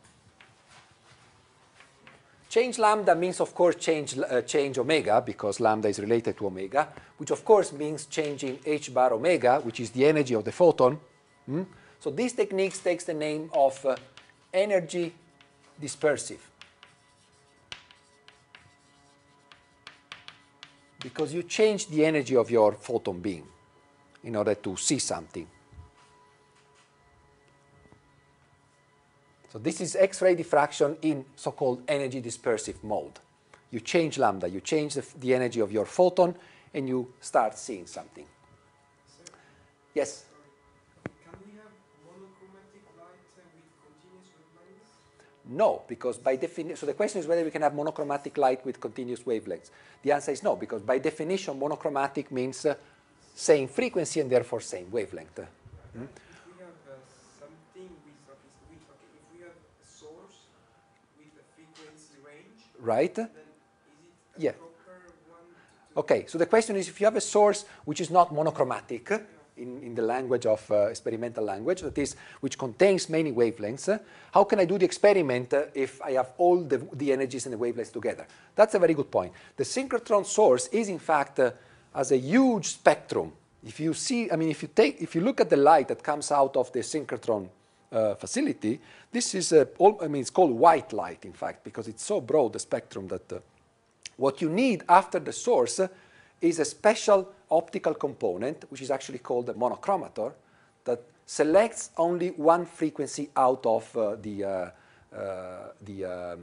Change lambda means, of course, change, uh, change omega, because lambda is related to omega, which, of course, means changing h bar omega, which is the energy of the photon. Mm? So these techniques takes the name of uh, energy dispersive. Because you change the energy of your photon beam in order to see something. So this is X-ray diffraction in so-called energy dispersive mode. You change lambda, you change the, the, energy of your photon, and you start seeing something. Sir, yes? Can we have monochromatic light with continuous wavelengths? No, because by definition, so the question is whether we can have monochromatic light with continuous wavelengths. The answer is no, because by definition, monochromatic means uh, same frequency and therefore same wavelength. Mm? right? Yeah. Okay, so the question is if you have a source which is not monochromatic in, in the language of uh, experimental language, that is, which contains many wavelengths, uh, how can I do the experiment uh, if I have all the, the energies and the wavelengths together? That's a very good point. The synchrotron source is, in fact, uh, as a huge spectrum. If you see, I mean, if you take, if you look at the light that comes out of the synchrotron uh, facility. This is, a. Uh, I all, I mean, it's called white light, in fact, because it's so broad the spectrum that uh, what you need after the source uh, is a special optical component, which is actually called a monochromator, that selects only one frequency out of the, the, um,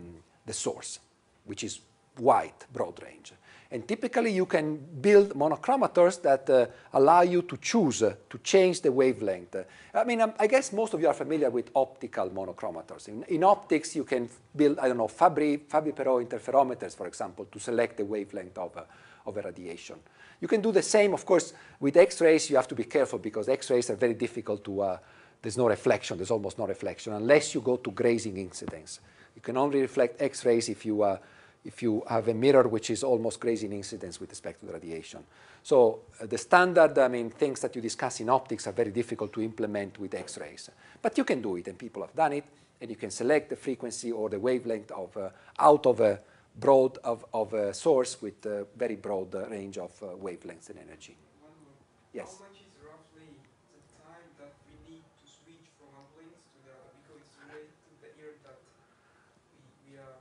the source, which is white, broad range. And typically, you can build monochromators that uh, allow you to choose uh, to change the wavelength. I mean, um, I guess most of you are familiar with optical monochromators. In, in optics, you can build, I don't know, Fabry, perot interferometers, for example, to select the wavelength of, uh, of a radiation. You can do the same, of course, with X-rays. You have to be careful because X-rays are very difficult to. Uh, there's no reflection. There's almost no reflection unless you go to grazing incidence. You can only reflect X-rays if you uh, if you have a mirror which is almost crazy in incidence with respect to the radiation. So uh, the standard, I mean, things that you discuss in optics are very difficult to implement with X-rays. But you can do it, and people have done it, and you can select the frequency or the wavelength of, uh, out of a broad of, of a source with a very broad uh, range of uh, wavelengths and energy. Yes.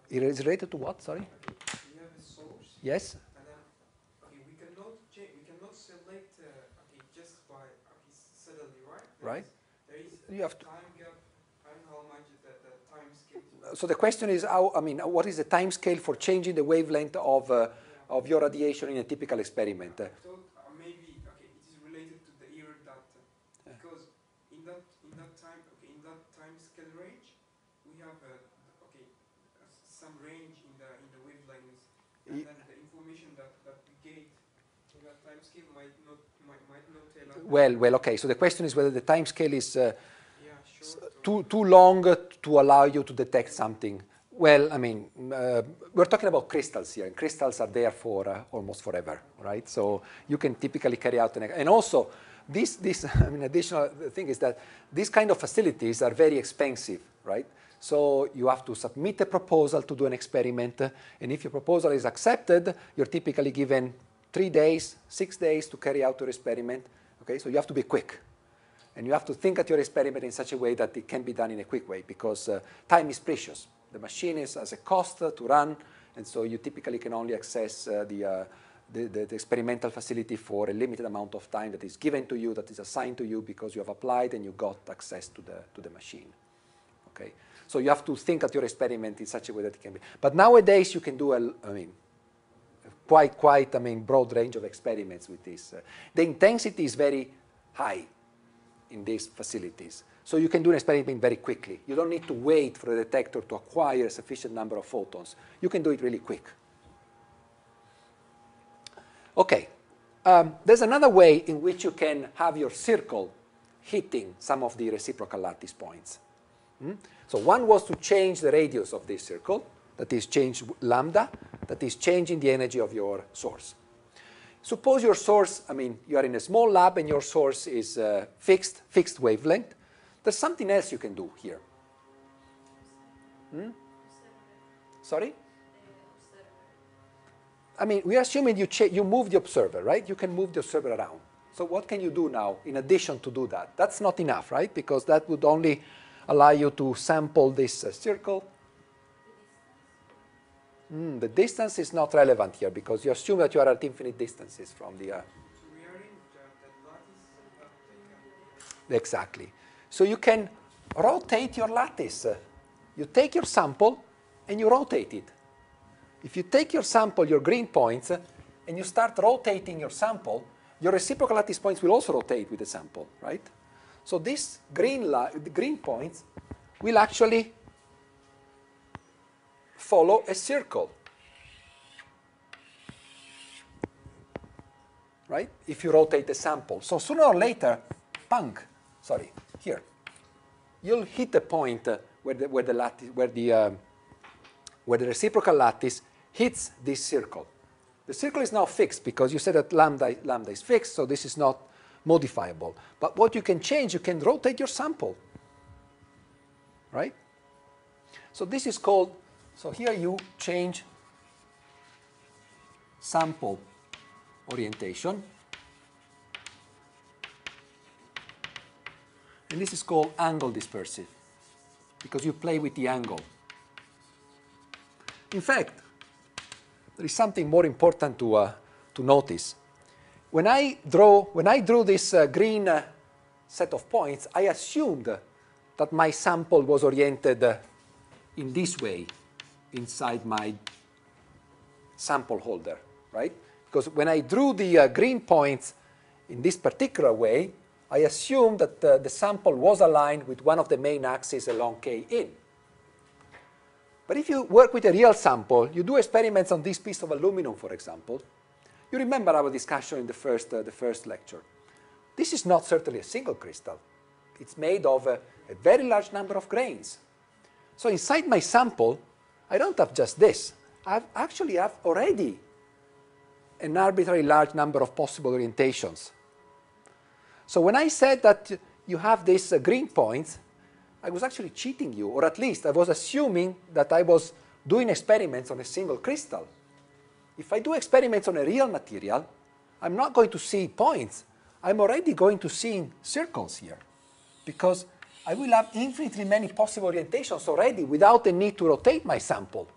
It is related to what? Sorry. Yes? Then, okay, we cannot we cannot select, uh, okay, just by, okay, suddenly, right? There right. Is, there is you have time gap, So the question is how, I mean, what is the time scale for changing the wavelength of, uh, yeah. of your radiation in a typical experiment? So Well, well, okay. So the question is whether the time scale is uh, yeah, too, too long to allow you to detect something. Well, I mean, uh, we're talking about crystals here, and crystals are there for uh, almost forever, right? So you can typically carry out an. And also, this, this I mean, additional thing is that these kind of facilities are very expensive, right? So you have to submit a proposal to do an experiment, and if your proposal is accepted, you're typically given three days, six days to carry out your experiment, Okay, so you have to be quick. And you have to think at your experiment in such a way that it can be done in a quick way because uh, time is precious. The machine is, has a cost uh, to run, and so you typically can only access uh, the, uh, the, the, the, experimental facility for a limited amount of time that is given to you, that is assigned to you because you have applied and you got access to the, to the machine. Okay? So you have to think at your experiment in such a way that it can be. But nowadays you can do, a, I mean, quite, quite, I mean, broad range of experiments with this. Uh, the intensity is very high in these facilities. So you can do an experiment very quickly. You don't need to wait for the detector to acquire a sufficient number of photons. You can do it really quick. Okay, um, there's another way in which you can have your circle hitting some of the reciprocal lattice points. Hmm? So one was to change the radius of this circle that is change lambda, that is changing the energy of your source. Suppose your source, I mean, you are in a small lab and your source is uh, fixed, fixed wavelength. There's something else you can do here. Hmm? Sorry? I mean, we're assuming you, you move the observer, right? You can move the observer around. So what can you do now in addition to do that? That's not enough, right? Because that would only allow you to sample this uh, circle Mm, the distance is not relevant here because you assume that you are at infinite distances from the Earth. Exactly. So you can rotate your lattice. You take your sample and you rotate it. If you take your sample, your green points, and you start rotating your sample, your reciprocal lattice points will also rotate with the sample, right? So these green, green points will actually follow a circle. Right? If you rotate a sample. So sooner or later, punk, sorry, here, you'll hit a point uh, where the, where the, lattice, where the, um, where the reciprocal lattice hits this circle. The circle is now fixed because you said that lambda, lambda is fixed, so this is not modifiable. But what you can change, you can rotate your sample, right? So this is called so here you change sample orientation. And this is called angle dispersive because you play with the angle. In fact, there is something more important to, uh, to notice. When I, draw, when I drew this uh, green uh, set of points, I assumed that my sample was oriented uh, in this way inside my sample holder, right? Because when I drew the uh, green points in this particular way, I assumed that uh, the sample was aligned with one of the main axes along K in. But if you work with a real sample, you do experiments on this piece of aluminum, for example, you remember our discussion in the first, uh, the first lecture. This is not certainly a single crystal. It's made of a, a very large number of grains. So inside my sample, I don't have just this. I actually have already an arbitrary large number of possible orientations. So when I said that you have these uh, green points, I was actually cheating you, or at least I was assuming that I was doing experiments on a single crystal. If I do experiments on a real material, I'm not going to see points. I'm already going to see circles here because I will have infinitely many possible orientations already without the need to rotate my sample.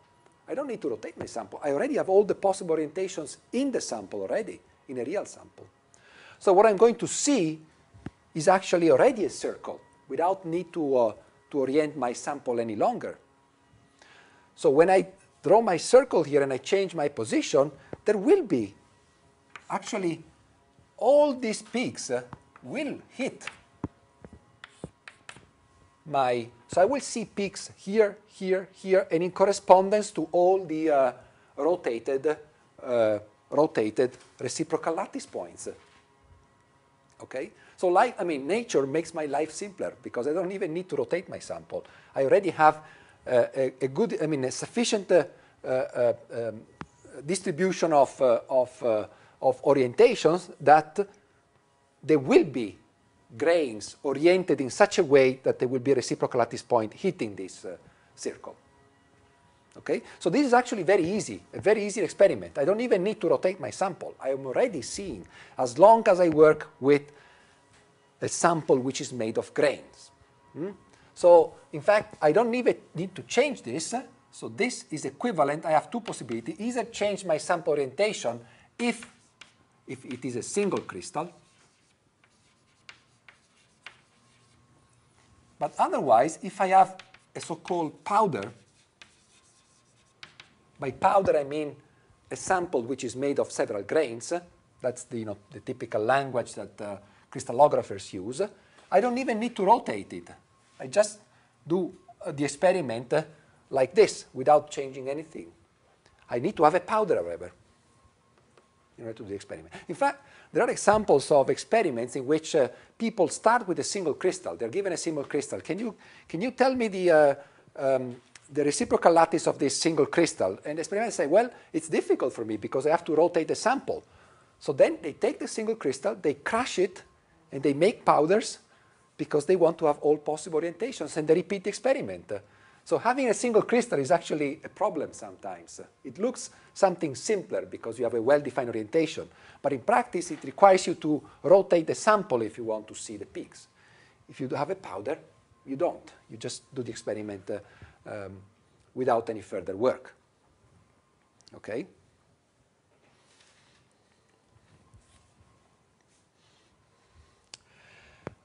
I don't need to rotate my sample. I already have all the possible orientations in the sample already, in a real sample. So what I'm going to see is actually already a circle without need to, uh, to orient my sample any longer. So when I draw my circle here and I change my position, there will be actually all these peaks uh, will hit my, so I will see peaks here, here, here, and in correspondence to all the uh, rotated, uh, rotated reciprocal lattice points. Okay? So life, I mean, nature makes my life simpler because I don't even need to rotate my sample. I already have uh, a, a, good, I mean, a sufficient uh, uh, uh, um, distribution of, of, of orientations that there will be grains oriented in such a way that there will be reciprocal at this point hitting this uh, circle. Okay? So this is actually very easy, a very easy experiment. I don't even need to rotate my sample. I am already seeing, as long as I work with a sample which is made of grains. Hmm? So in fact, I don't even need to change this. So this is equivalent. I have two possibilities. Either change my sample orientation if, if it is a single crystal, But otherwise, if I have a so-called powder, by powder I mean a sample which is made of several grains, that's the, you know, the typical language that uh, crystallographers use, I don't even need to rotate it. I just do uh, the experiment uh, like this without changing anything. I need to have a powder, however in order to do the experiment. In fact, there are examples of experiments in which uh, people start with a single crystal. They're given a single crystal. Can you, can you tell me the, uh, um, the reciprocal lattice of this single crystal? And the experiment say, well, it's difficult for me because I have to rotate the sample. So then they take the single crystal, they crush it, and they make powders because they want to have all possible orientations, and they repeat the experiment. So having a single crystal is actually a problem sometimes. It looks something simpler because you have a well-defined orientation, but in practice it requires you to rotate the sample if you want to see the peaks. If you have a powder, you don't. You just do the experiment uh, um, without any further work. Okay?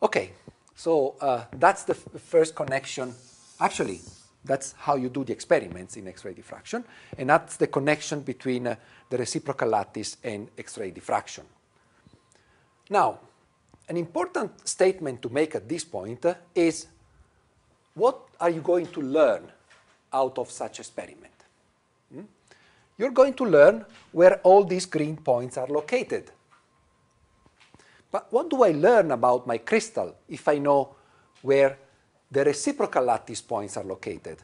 Okay, so uh, that's the first connection. Actually, that's how you do the experiments in X-ray diffraction, and that's the connection between uh, the reciprocal lattice and X-ray diffraction. Now, an important statement to make at this point uh, is what are you going to learn out of such experiment? Hmm? You're going to learn where all these green points are located. But what do I learn about my crystal if I know where the reciprocal lattice points are located.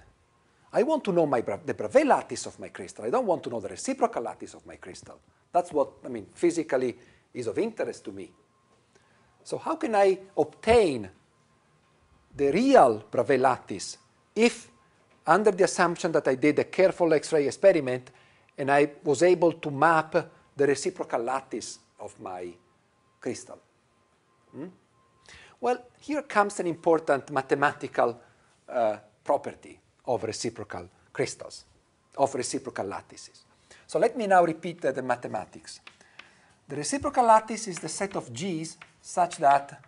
I want to know my Bra the Bravais lattice of my crystal. I don't want to know the reciprocal lattice of my crystal. That's what, I mean, physically is of interest to me. So how can I obtain the real Bravais lattice if, under the assumption that I did a careful X-ray experiment and I was able to map the reciprocal lattice of my crystal? Hmm? Well, here comes an important mathematical uh, property of reciprocal crystals, of reciprocal lattices. So let me now repeat uh, the mathematics. The reciprocal lattice is the set of g's such that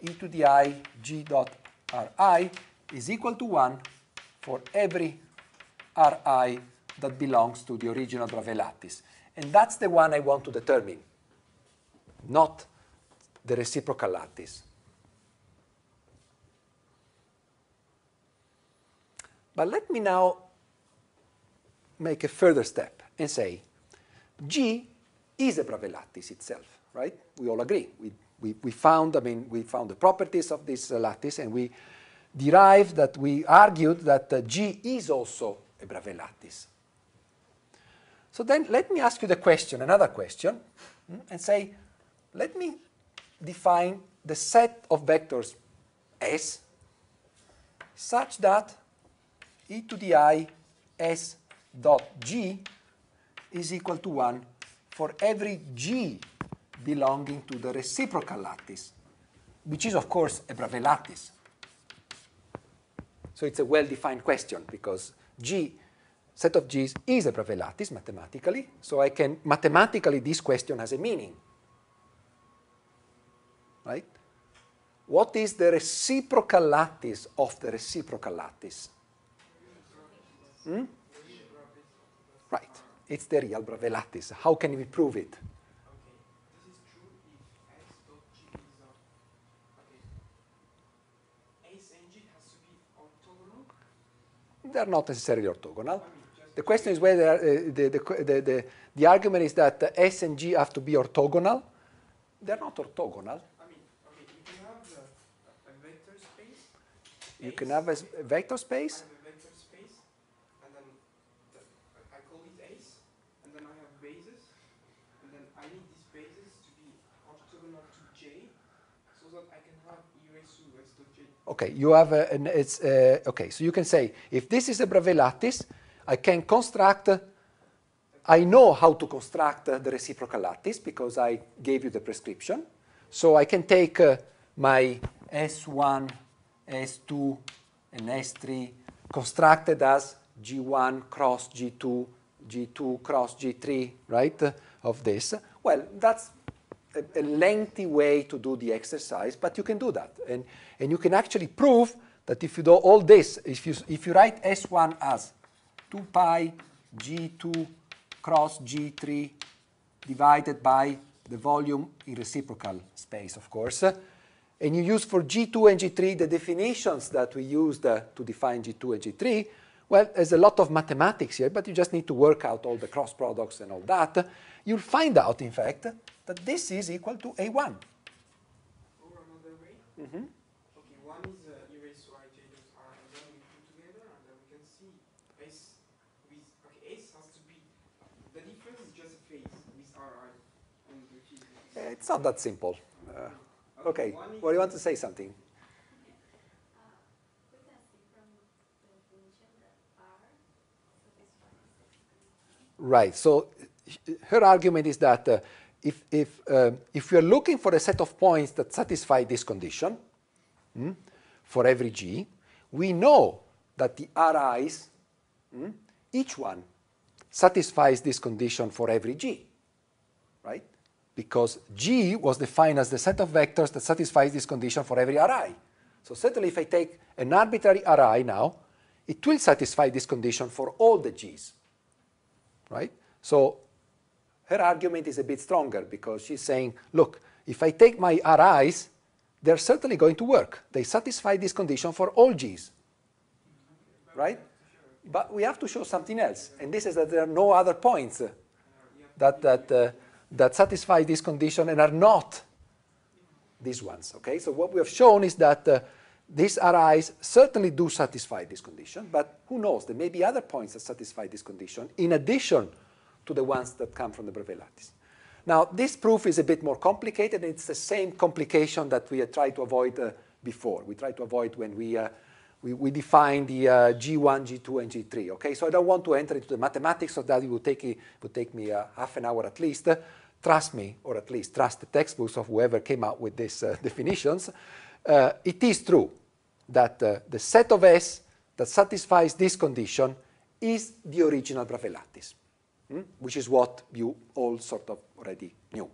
e to the i g dot ri is equal to 1 for every ri that belongs to the original Bravais lattice. And that's the one I want to determine, not the reciprocal lattice. But let me now make a further step and say G is a Brave itself, right? We all agree. We, we, we found, I mean, we found the properties of this uh, lattice and we derived that we argued that uh, G is also a Brave lattice. So then let me ask you the question, another question, hmm, and say, let me define the set of vectors S such that e to the i s dot g is equal to 1 for every g belonging to the reciprocal lattice, which is, of course, a Bravais lattice. So it's a well-defined question because g, set of g's, is a Bravais lattice mathematically, so I can, mathematically, this question has a meaning. Right? What is the reciprocal lattice of the reciprocal lattice? Hmm? Right. It's the real lattice. How can we prove it? they're not necessarily orthogonal. The question is whether uh, the, the, the, the, the argument is that uh, S and G have to be orthogonal. They're not orthogonal. I mean, okay, you have a, a vector space, you can have a, a vector space Okay, you have a, an, it's, uh, okay, so you can say, if this is a Bravais lattice, I can construct, uh, I know how to construct uh, the reciprocal lattice because I gave you the prescription. So I can take uh, my S1, S2, and S3 constructed as G1 cross G2, G2 cross G3, right, of this. Well, that's a, a lengthy way to do the exercise, but you can do that. And, and you can actually prove that if you do all this, if you, if you write S1 as 2 pi G2 cross G3 divided by the volume in reciprocal space, of course, and you use for G2 and G3 the definitions that we used uh, to define G2 and G3, well, there's a lot of mathematics here, but you just need to work out all the cross products and all that. You'll find out, in fact, that this is equal to A1. Or another way? Mm -hmm. Okay, one is uh, and then we can see a uh, it's not that simple. Uh, okay, okay well, you want to say something? Uh, right, so her argument is that if, if, uh, if we are looking for a set of points that satisfy this condition mm, for every G, we know that the RIs, mm, each one, satisfies this condition for every G, right? Because G was defined as the set of vectors that satisfies this condition for every RI. So certainly if I take an arbitrary RI now, it will satisfy this condition for all the Gs, right? So her argument is a bit stronger because she's saying, look, if I take my RIs, they're certainly going to work. They satisfy this condition for all Gs, right? But we have to show something else, and this is that there are no other points that, that, uh, that satisfy this condition and are not these ones, okay? So what we have shown is that uh, these RIs certainly do satisfy this condition, but who knows, there may be other points that satisfy this condition in addition to the ones that come from the brevillatis. Now, this proof is a bit more complicated, and it's the same complication that we had tried to avoid uh, before. We tried to avoid when we, uh, we, we, define the uh, G1, G2, and G3, okay? So I don't want to enter into the mathematics of that. It would take, it take me uh, half an hour at least. Trust me, or at least trust the textbooks of whoever came up with these uh, definitions. Uh, it is true that the set of S that satisfies this condition is the original Bravellatis. Hmm? which is what you all sort of already knew.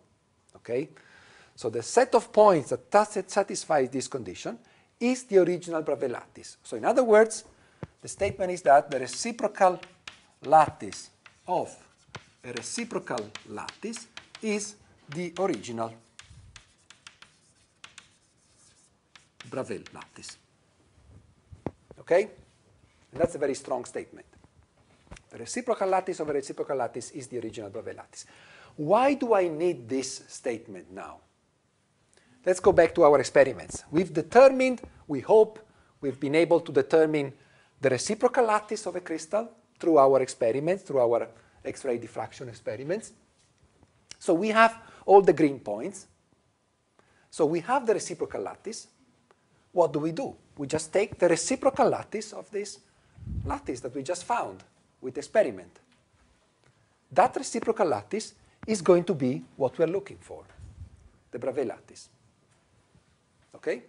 Okay? So the set of points that satisfies this condition is the original Bravais lattice. So in other words, the statement is that the reciprocal lattice of a reciprocal lattice is the original Bravais lattice. Okay? And that's a very strong statement. The reciprocal lattice of a reciprocal lattice is the original Brovais lattice. Why do I need this statement now? Let's go back to our experiments. We've determined, we hope, we've been able to determine the reciprocal lattice of a crystal through our experiments, through our X-ray diffraction experiments. So we have all the green points. So we have the reciprocal lattice. What do we do? We just take the reciprocal lattice of this lattice that we just found with experiment. That reciprocal lattice is going to be what we're looking for, the Bravais lattice. Okay?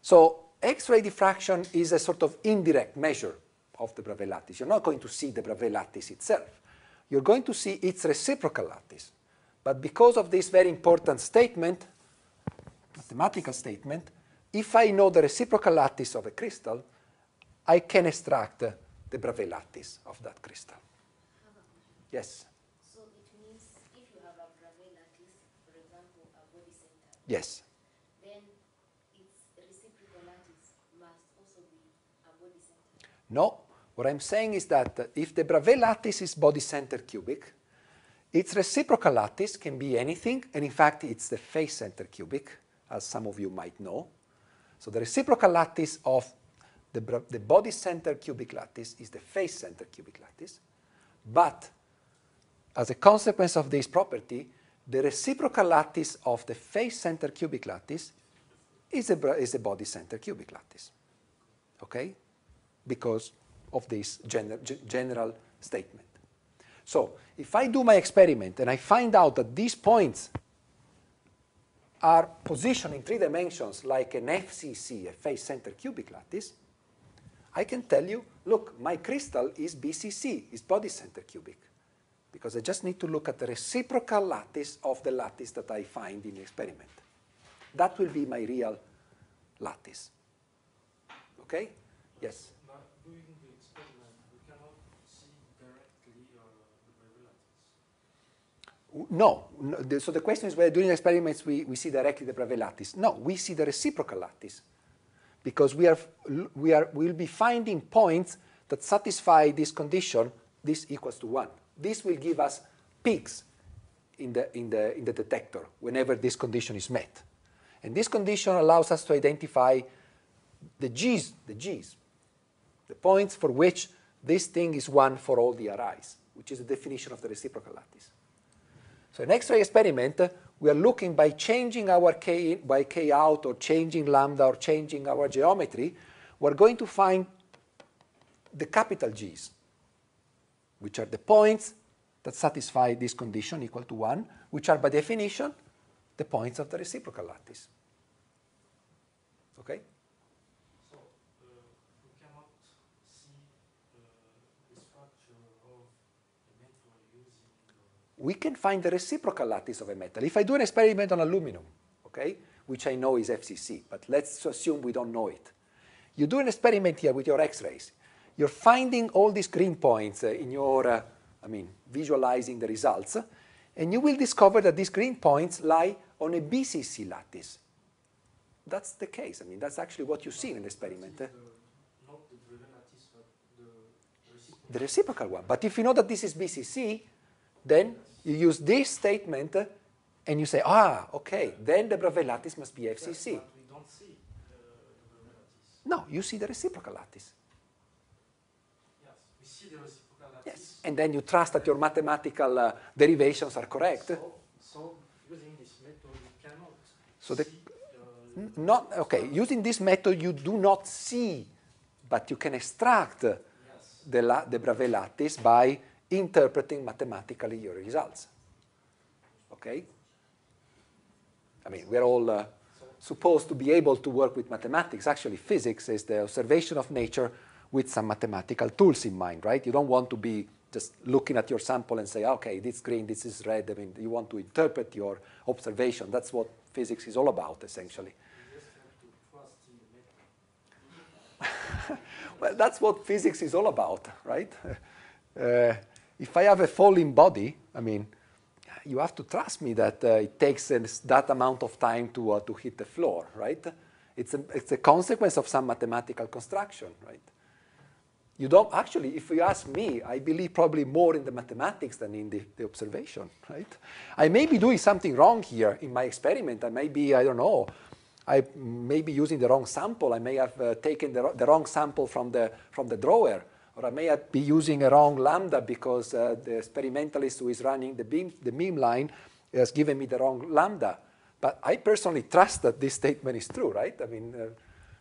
So X-ray diffraction is a sort of indirect measure of the Bravais lattice. You're not going to see the Bravais lattice itself. You're going to see its reciprocal lattice. But because of this very important statement, mathematical statement, if I know the reciprocal lattice of a crystal, I can extract the Bravais lattice of that crystal. Yes? So it means if you have a Bravais lattice, for example, a body center. Yes. Then its reciprocal lattice must also be a body center. No. What I'm saying is that if the Bravais lattice is body center cubic, its reciprocal lattice can be anything, and in fact, it's the face center cubic, as some of you might know. So the reciprocal lattice of the, the body center cubic lattice is the face center cubic lattice, but as a consequence of this property, the reciprocal lattice of the face center cubic lattice is a, is a body center cubic lattice, okay? Because of this gen general statement. So if I do my experiment and I find out that these points are positioned in three dimensions like an FCC, a face center cubic lattice, I can tell you, look, my crystal is BCC, is body center cubic, because I just need to look at the reciprocal lattice of the lattice that I find in the experiment. That will be my real lattice. Okay? Yes? Uh, no. So the question is whether during experiments we, we see directly the Bravais lattice. No, we see the reciprocal lattice because we are we are will be finding points that satisfy this condition. This equals to one. This will give us peaks in the in the in the detector whenever this condition is met, and this condition allows us to identify the G's the G's, the points for which this thing is one for all the RIs, which is the definition of the reciprocal lattice. So an X-ray experiment we are looking by changing our k in, by k out or changing lambda or changing our geometry, we're going to find the capital G's, which are the points that satisfy this condition equal to 1, which are by definition the points of the reciprocal lattice. we can find the reciprocal lattice of a metal. If I do an experiment on aluminum, okay, which I know is FCC, but let's assume we don't know it. You do an experiment here with your x-rays. You're finding all these green points uh, in your, uh, I mean, visualizing the results, and you will discover that these green points lie on a BCC lattice. That's the case. I mean, that's actually what you see in an experiment. Uh. The, The reciprocal one. But if you know that this is BCC, then you use this statement uh, and you say, ah, okay, then the Bravais lattice must be FCC. Yes, we don't see the, the No, you see the reciprocal lattice. Yes, we see the reciprocal lattice. Yes, and then you trust that your mathematical uh, derivations are correct. So, so using this method, you cannot so the, the not, okay, using this method, you do not see, but you can extract yes. the, la, the Bravais lattice by interpreting mathematically your results. Okay? I mean, we're all uh, supposed to be able to work with mathematics. Actually, physics is the observation of nature with some mathematical tools in mind, right? You don't want to be just looking at your sample and say, okay, this is green, this is red. I mean, you want to interpret your observation. That's what physics is all about, essentially. well, that's what physics is all about, right? Uh, if I have a falling body, I mean, you have to trust me that uh, it takes uh, that amount of time to, uh, to hit the floor, right? It's a, it's a consequence of some mathematical construction, right? You don't, actually, if you ask me, I believe probably more in the mathematics than in the, the observation, right? I may be doing something wrong here in my experiment. I may be, I don't know, I may be using the wrong sample. I may have uh, taken the, the wrong sample from the, from the drawer or I may be using a wrong lambda because uh, the experimentalist who is running the, beam, the meme line has given me the wrong lambda. But I personally trust that this statement is true, right? I mean, uh,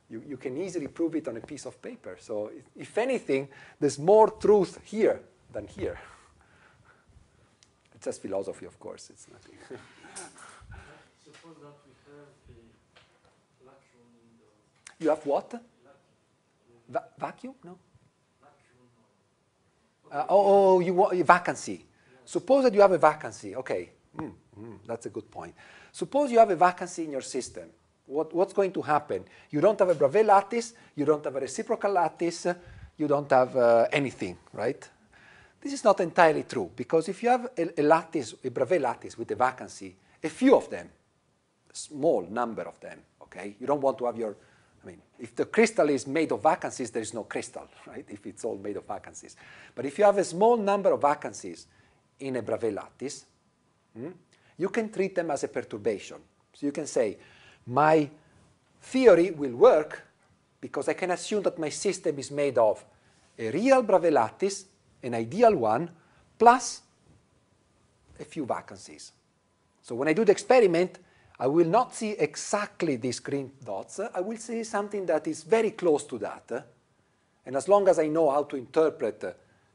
you, you can easily prove it on a piece of paper. So if anything, there's more truth here than here. It's just philosophy, of course. It's nothing. You have what? Va vacuum? No. Uh, oh, oh, you want vacancy. Suppose that you have a vacancy. Okay, mm, mm, that's a good point. Suppose you have a vacancy in your system. What, what's going to happen? You don't have a Bravais lattice, you don't have a reciprocal lattice, you don't have uh, anything, right? This is not entirely true, because if you have a, a lattice, a Bravais lattice with a vacancy, a few of them, a small number of them, okay? You don't want to have your I mean, if the crystal is made of vacancies, there is no crystal, right? If it's all made of vacancies. But if you have a small number of vacancies in a Bravais lattice, hmm, you can treat them as a perturbation. So you can say, my theory will work because I can assume that my system is made of a real Bravais lattice, an ideal one, plus a few vacancies. So when I do the experiment, I will not see exactly these green dots. I will see something that is very close to that. And as long as I know how to interpret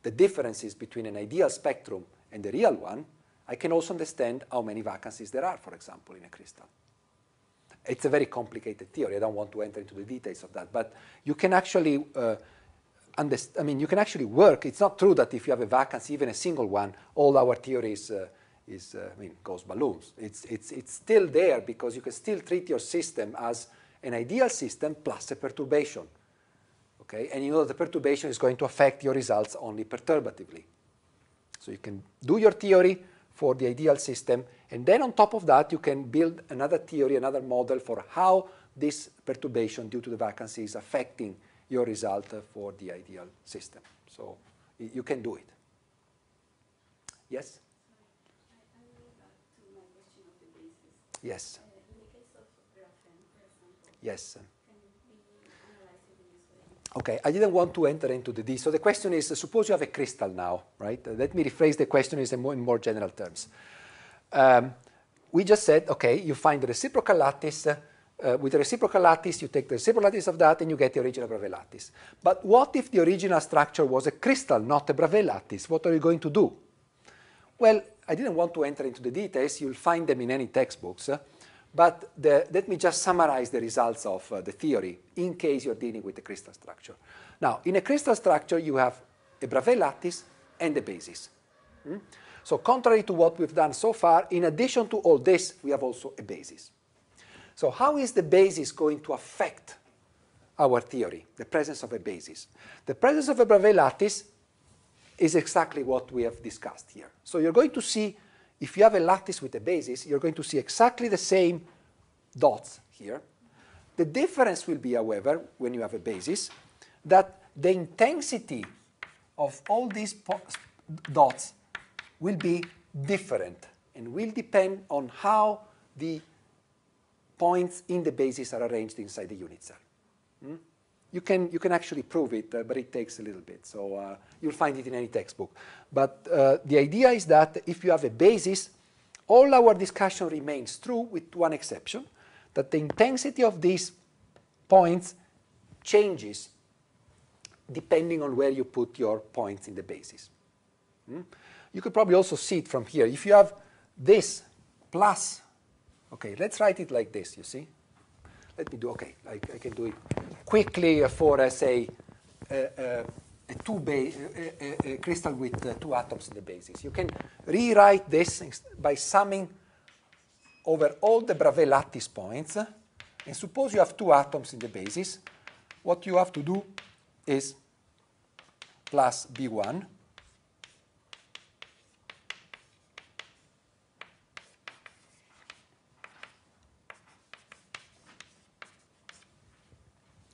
the differences between an ideal spectrum and the real one, I can also understand how many vacancies there are, for example, in a crystal. It's a very complicated theory. I don't want to enter into the details of that, but you can actually uh, I mean, you can actually work. It's not true that if you have a vacancy, even a single one, all our theories uh, is, uh, I mean, goes balloons. It's, it's, it's still there because you can still treat your system as an ideal system plus a perturbation. Okay? And you know that the perturbation is going to affect your results only perturbatively. So you can do your theory for the ideal system, and then on top of that, you can build another theory, another model for how this perturbation due to the vacancy is affecting your result uh, for the ideal system. So you can do it. Yes? Yes. Yes. Okay, I didn't want to enter into the D. So the question is, suppose you have a crystal now, right? Uh, let me rephrase the question in more, general terms. Um, we just said, okay, you find the reciprocal lattice. Uh, with the reciprocal lattice, you take the reciprocal lattice of that, and you get the original Bravais lattice. But what if the original structure was a crystal, not a Bravais lattice? What are you going to do? Well, I didn't want to enter into the details. You'll find them in any textbooks. Uh, but the, let me just summarize the results of uh, the theory in case you're dealing with a crystal structure. Now, in a crystal structure, you have a Bravais lattice and a basis. Mm? So contrary to what we've done so far, in addition to all this, we have also a basis. So how is the basis going to affect our theory, the presence of a basis? The presence of a Bravais lattice is exactly what we have discussed here. So you're going to see, if you have a lattice with a basis, you're going to see exactly the same dots here. The difference will be, however, when you have a basis, that the intensity of all these dots will be different and will depend on how the points in the basis are arranged inside the unit cell. Hmm? you can, you can actually prove it, uh, but it takes a little bit. So uh, you'll find it in any textbook. But uh, the idea is that if you have a basis, all our discussion remains true with one exception, that the intensity of these points changes depending on where you put your points in the basis. Hmm? You could probably also see it from here. If you have this plus, okay, let's write it like this, you see? Let me do, okay, I, I can do it quickly uh, for, uh, say, uh, uh, a two base, a, a, crystal with uh, two atoms in the basis. You can rewrite this by summing over all the Bravais lattice points. And suppose you have two atoms in the basis. What you have to do is plus B1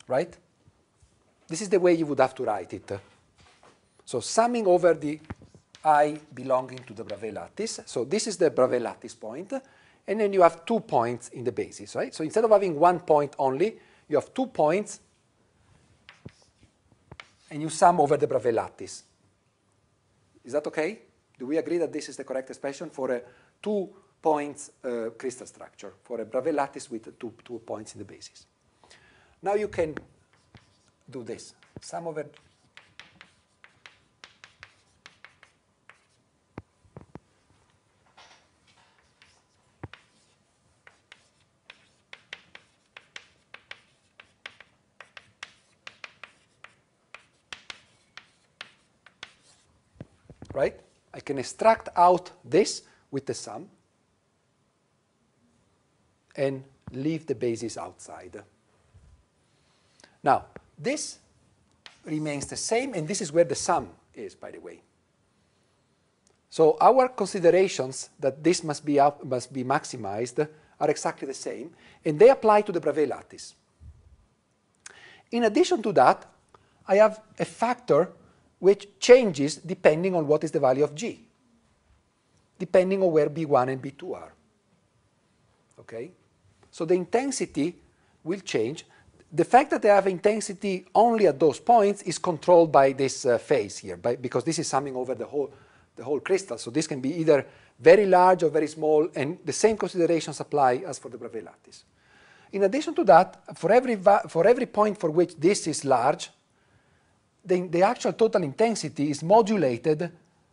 right? This is the way you would have to write it. So summing over the i belonging to the Bravais lattice. So this is the Bravais lattice And then you have two points in the basis, right? So instead of having one point only, you have two points, and you sum over the Bravais lattice. Is that okay? Do we agree that this is the correct expression for a two points uh, crystal structure, for a Bravais lattice with two, two points in the basis? Now you can do this. Sum over right? I can extract out this with the sum and leave the basis outside. Now, this remains the same, and this is where the sum is, by the way. So our considerations that this must be, up, must be maximized are exactly the same, and they apply to the Bravais lattice. In addition to that, I have a factor which changes depending on what is the value of g, depending on where b1 and b2 are. Okay? So the intensity will change, the fact that they have intensity only at those points is controlled by this uh, phase here, by, because this is summing over the whole, the whole crystal. So this can be either very large or very small, and the same considerations apply as for the Bravais lattice. In addition to that, for every, for every point for which this is large, the, the actual total intensity is modulated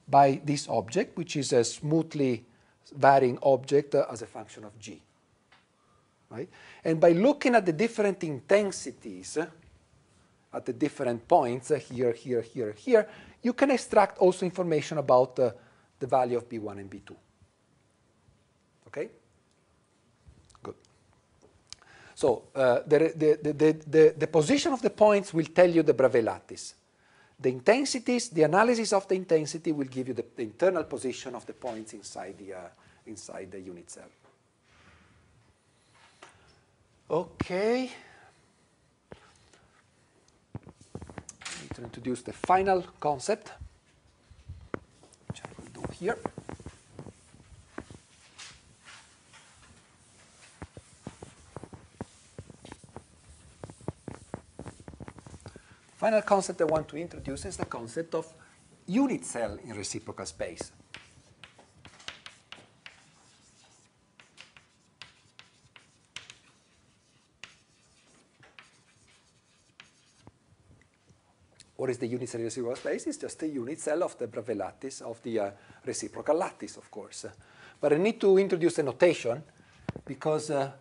by this object, which is a smoothly varying object uh, as a function of g. Right? And by looking at the different intensities uh, at the different points uh, here, here, here, here, you can extract also information about uh, the value of B1 and B2. Okay? Good. So uh, the, the, the, the, the position of the points will tell you the Bravais lattice. The intensities, the analysis of the intensity will give you the, the internal position of the points inside the, uh, inside the unit cell. Okay. I need to introduce the final concept, which I will do here. Final concept I want to introduce is the concept of unit cell in reciprocal space. What is the unit cell in reciprocal space? It's just the unit cell of the Bravais lattice, of the uh, reciprocal lattice, of course. But I need to introduce a notation because uh,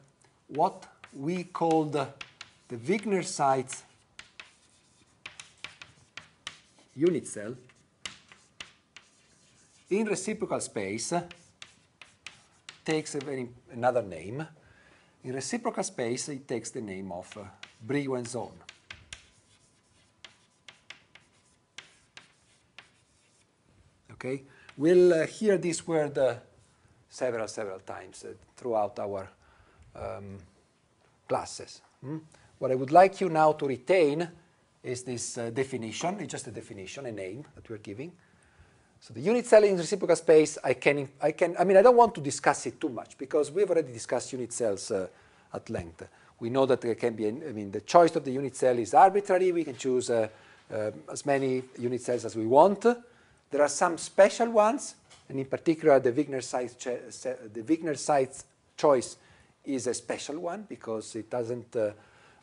what we called the Wigner sites unit cell in reciprocal space takes very, another name. In reciprocal space, it takes the name of uh, Brillouin zone. Okay, we'll uh, hear this word uh, several, several times uh, throughout our um, classes. Hmm? What I would like you now to retain is this definition. It's just a definition, a name that we're giving. So the unit cell in reciprocal space, I can, I can, I mean, I don't want to discuss it too much because we've already discussed unit cells uh, at length. We know that there can be, an, I mean, the choice of the unit cell is arbitrary. We can choose uh, uh, as many unit cells as we want. There are some special ones, and in particular, the Wigner-Seitz choice is a special one because it doesn't uh,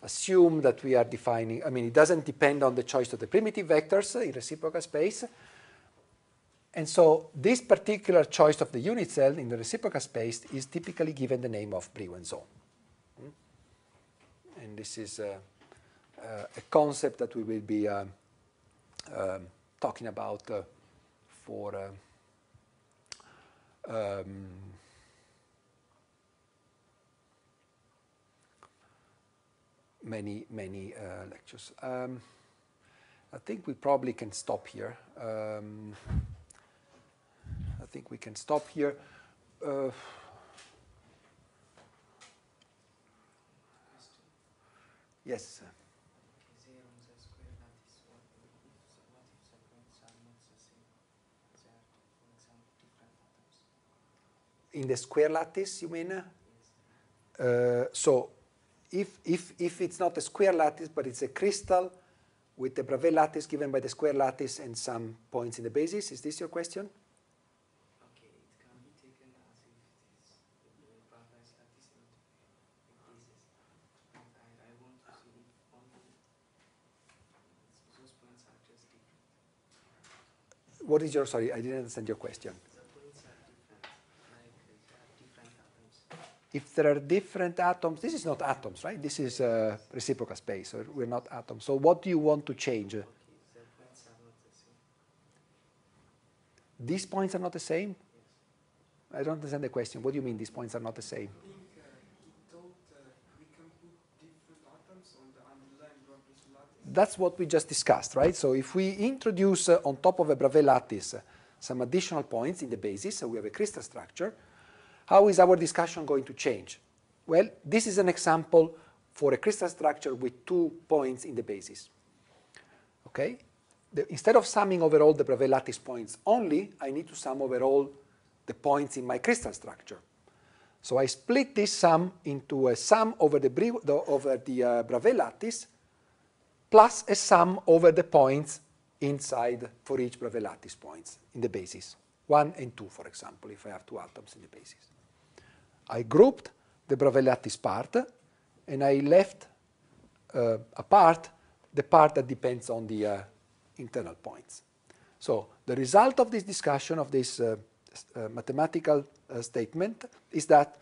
assume that we are defining, I mean, it doesn't depend on the choice of the primitive vectors in reciprocal space. And so this particular choice of the unit cell in the reciprocal space is typically given the name of Brewin zone. Hmm? And this is a, uh, uh, a concept that we will be um, um, talking about uh, for um, many, many uh, lectures. Um, I think we probably can stop here. Um, I think we can stop here. Uh, yes. in the square lattice, you mean? Uh, so if, if, if it's not a square lattice, but it's a crystal with the Bravais lattice given by the square lattice and some points in the basis, is this your question? What is your, sorry, I didn't understand your question. if there are different atoms, this is not atoms, right? This is a uh, reciprocal space, or we're not atoms. So what do you want to change? Okay, points these points are not the same? Yes. I don't understand the question. What do you mean these points are not the same? Uh, uh, that's what we just discussed, right? So if we introduce uh, on top of a Bravais lattice uh, some additional points in the basis, so we have a crystal structure, how is our discussion going to change? Well, this is an example for a crystal structure with two points in the basis. Okay? The, instead of summing over all the Bravais lattice points only, I need to sum over all the points in my crystal structure. So I split this sum into a sum over the, the over the uh, Bravais lattice plus a sum over the points inside for each Bravais lattice points in the basis, 1 and 2, for example, if I have two atoms in the basis. I grouped the Bravellatis part, and I left uh, apart the part that depends on the uh, internal points. So the result of this discussion of this uh, uh mathematical uh, statement is that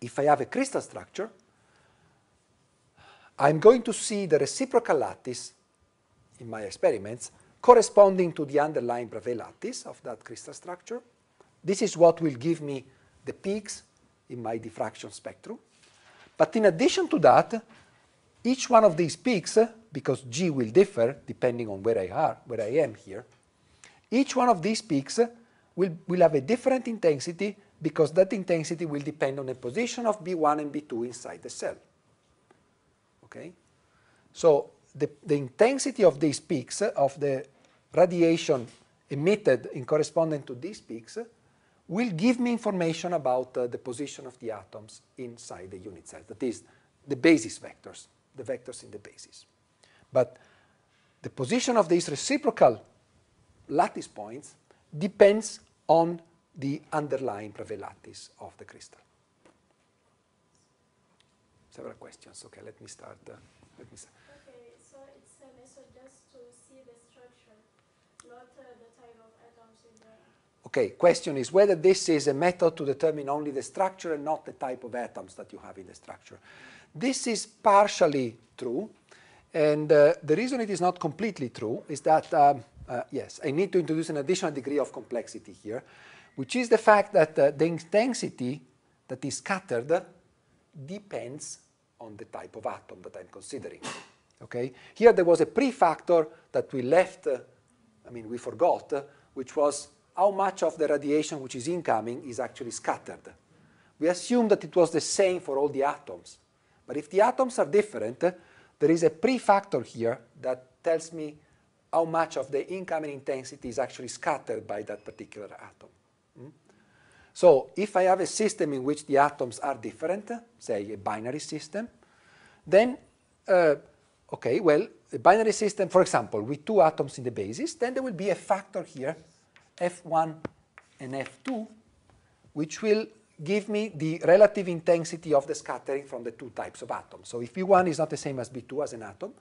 if I have a crystal structure, I'm going to see the reciprocal lattice in my experiments corresponding to the underlying Bravais lattice of that crystal structure. This is what will give me the peaks in my diffraction spectrum. But in addition to that, each one of these peaks, because G will differ depending on where I, are, where I am here, each one of these peaks will, will have a different intensity because that intensity will depend on the position of B1 and B2 inside the cell. Okay? So the, the intensity of these peaks, of the radiation emitted in corresponding to these peaks, will give me information about uh, the position of the atoms inside the unit cell. That is, the basis vectors, the vectors in the basis. But the position of these reciprocal lattice points depends on the underlying lattice of the crystal. Several questions. Okay, let me start. Uh, let me start. Okay, question is whether this is a method to determine only the structure and not the type of atoms that you have in the structure. This is partially true, and uh, the reason it is not completely true is that, um, uh, yes, I need to introduce an additional degree of complexity here, which is the fact that uh, the intensity that is scattered depends on the type of atom that I'm considering. Okay? Here there was a prefactor that we left, uh, I mean, we forgot, uh, which was how much of the radiation which is incoming is actually scattered. We assume that it was the same for all the atoms. But if the atoms are different, there is a prefactor here that tells me how much of the incoming intensity is actually scattered by that particular atom. Hmm? So if I have a system in which the atoms are different, say a binary system, then, uh, okay, well, a binary system, for example, with two atoms in the basis, then there will be a factor here F1 and F2, which will give me the relative intensity of the scattering from the two types of atoms. So if B1 is not the same as B2 as an atom,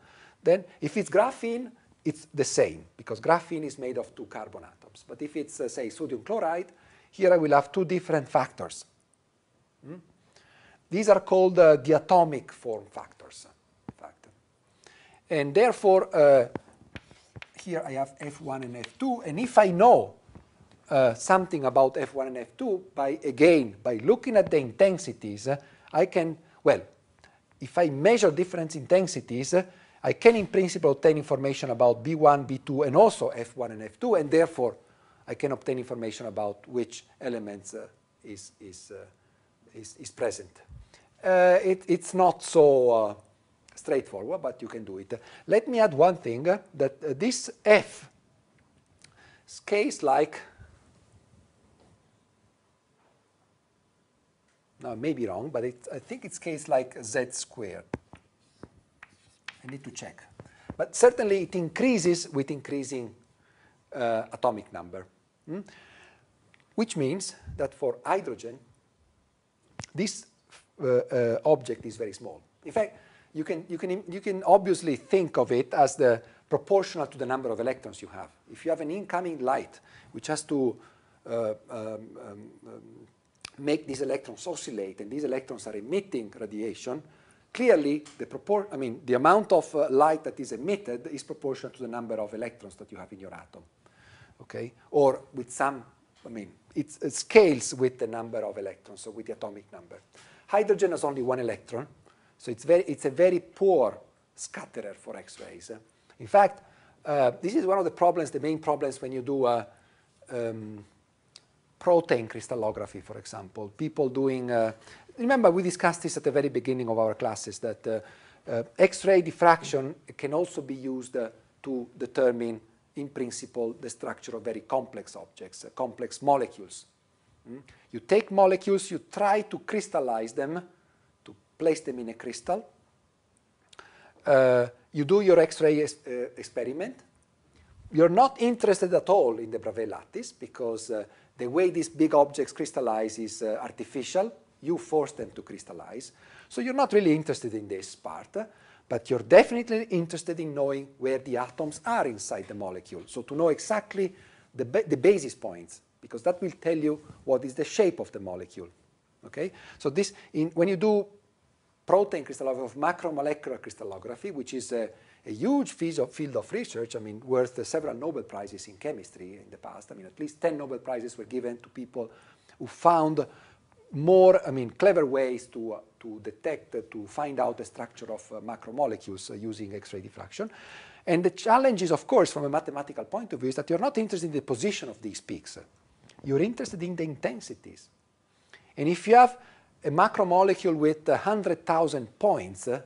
then if it's graphene, it's the same, because graphene is made of two carbon atoms. But if it's, uh, say, sodium chloride, here I will have two different factors. Hmm? These are called uh, atomic form factors. And therefore, uh, here I have F1 and F2. And if I know uh, something about F1 and F2 by, again, by looking at the intensities, uh, I can, well, if I measure different intensities, uh, I can in principle obtain information about B1, B2, and also F1 and F2, and therefore I can obtain information about which elements uh, is, is, uh, is, is, present. Uh, it, it's not so straightforward, but you can do it. Let me add one thing, that this F scales like Now, I may be wrong, but it, I think it's case like z squared. I need to check. But certainly it increases with increasing uh, atomic number, hmm? which means that for hydrogen, this uh, uh, object is very small. In fact, you can, you, can, you can obviously think of it as the proportional to the number of electrons you have. If you have an incoming light which has to uh, um, um, um make these electrons oscillate, and these electrons are emitting radiation, clearly the, propor I mean, the amount of uh, light that is emitted is proportional to the number of electrons that you have in your atom. Okay? Or with some, I mean, it scales with the number of electrons, so with the atomic number. Hydrogen has only one electron, so it's, very, it's a very poor scatterer for X-rays. In fact, uh, this is one of the problems, the main problems when you do a, um, protein crystallography, for example. People doing, uh, remember we discussed this at the very beginning of our classes, that uh, uh, X-ray diffraction can also be used uh, to determine, in principle, the structure of very complex objects, uh, complex molecules. Mm? You take molecules, you try to crystallize them, to place them in a crystal. Uh, you do your X-ray es experiment. You're not interested at all in the Bravais lattice because the way these big objects crystallize is uh, artificial. You force them to crystallize. So you're not really interested in this part, but you're definitely interested in knowing where the atoms are inside the molecule. So to know exactly the, ba the basis points, because that will tell you what is the shape of the molecule. Okay? So this, in, when you do protein crystallography of macromolecular crystallography, which is a uh, a huge field of research, I mean, worth uh, several Nobel Prizes in chemistry in the past. I mean, at least 10 Nobel Prizes were given to people who found more, I mean, clever ways to, uh, to detect, uh, to find out the structure of uh, macromolecules uh, using X-ray diffraction. And the challenge is, of course, from a mathematical point of view, is that you're not interested in the position of these peaks. You're interested in the intensities. And if you have a macromolecule with 100,000 points, uh,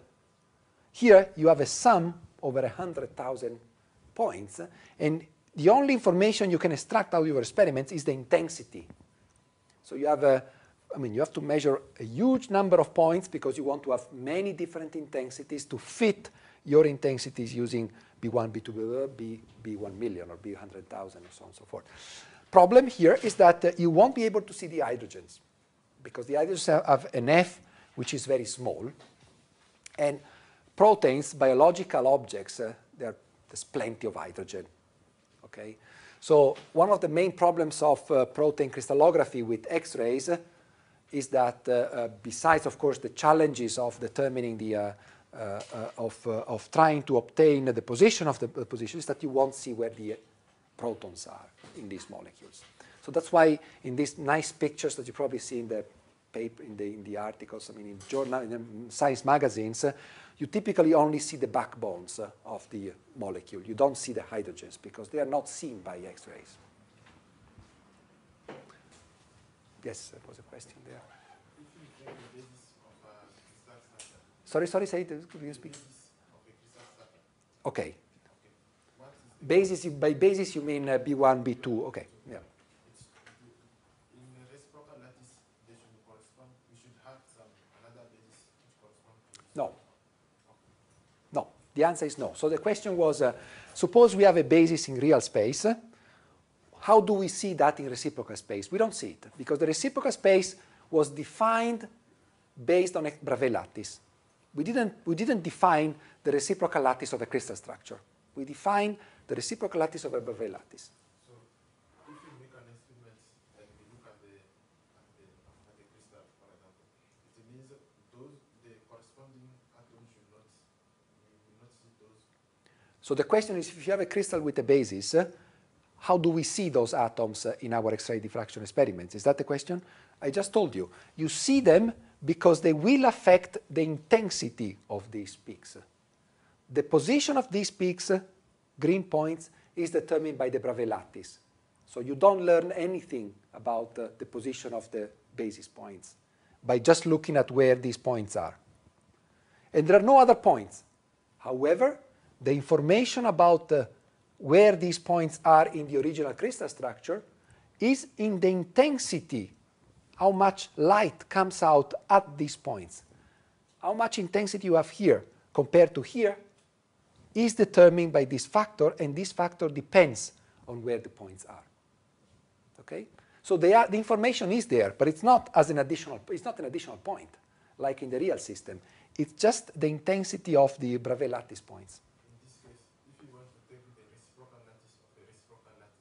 here you have a sum over 100,000 points. And the only information you can extract out of your experiments is the intensity. So you have a, I mean, you have to measure a huge number of points because you want to have many different intensities to fit your intensities using B1, B2, B, B1 million or B100,000 and so on and so forth. Problem here is that uh, you won't be able to see the hydrogens because the hydrogens have, have an F which is very small. And Proteins, biological objects, uh, there, there's plenty of hydrogen. Okay? So one of the main problems of uh, protein crystallography with X-rays uh, is that uh, uh, besides, of course, the challenges of determining the, uh, of, of trying to obtain the position of the position, is that you won't see where the protons are in these molecules. So that's why in these nice pictures that you probably see in the paper, in the, in the articles, I mean, in journal, in um, science magazines, you typically only see the backbones of the molecule. You don't see the hydrogens because they are not seen by X-rays. Yes, there was a question there. sorry, sorry, say it. Could you speak? Okay. okay. Basis, by basis, you mean uh, B1, B2. Okay. The answer is no. So the question was, uh, suppose we have a basis in real space, how do we see that in reciprocal space? We don't see it, because the reciprocal space was defined based on a Bravais lattice. We didn't, we didn't define the reciprocal lattice of a crystal structure. We define the reciprocal lattice of a Bravais lattice. So the question is, if you have a crystal with a basis, how do we see those atoms in our X-ray diffraction experiments? Is that the question? I just told you. You see them because they will affect the intensity of these peaks. The position of these peaks, green points, is determined by the Bravais lattice. So you don't learn anything about uh, the position of the basis points by just looking at where these points are. And there are no other points. However, the information about uh, where these points are in the original crystal structure is in the intensity, how much light comes out at these points. How much intensity you have here compared to here is determined by this factor, and this factor depends on where the points are. Okay? So are, the information is there, but it's not as an additional, it's not an additional point, like in the real system. It's just the intensity of the Bravais lattice points.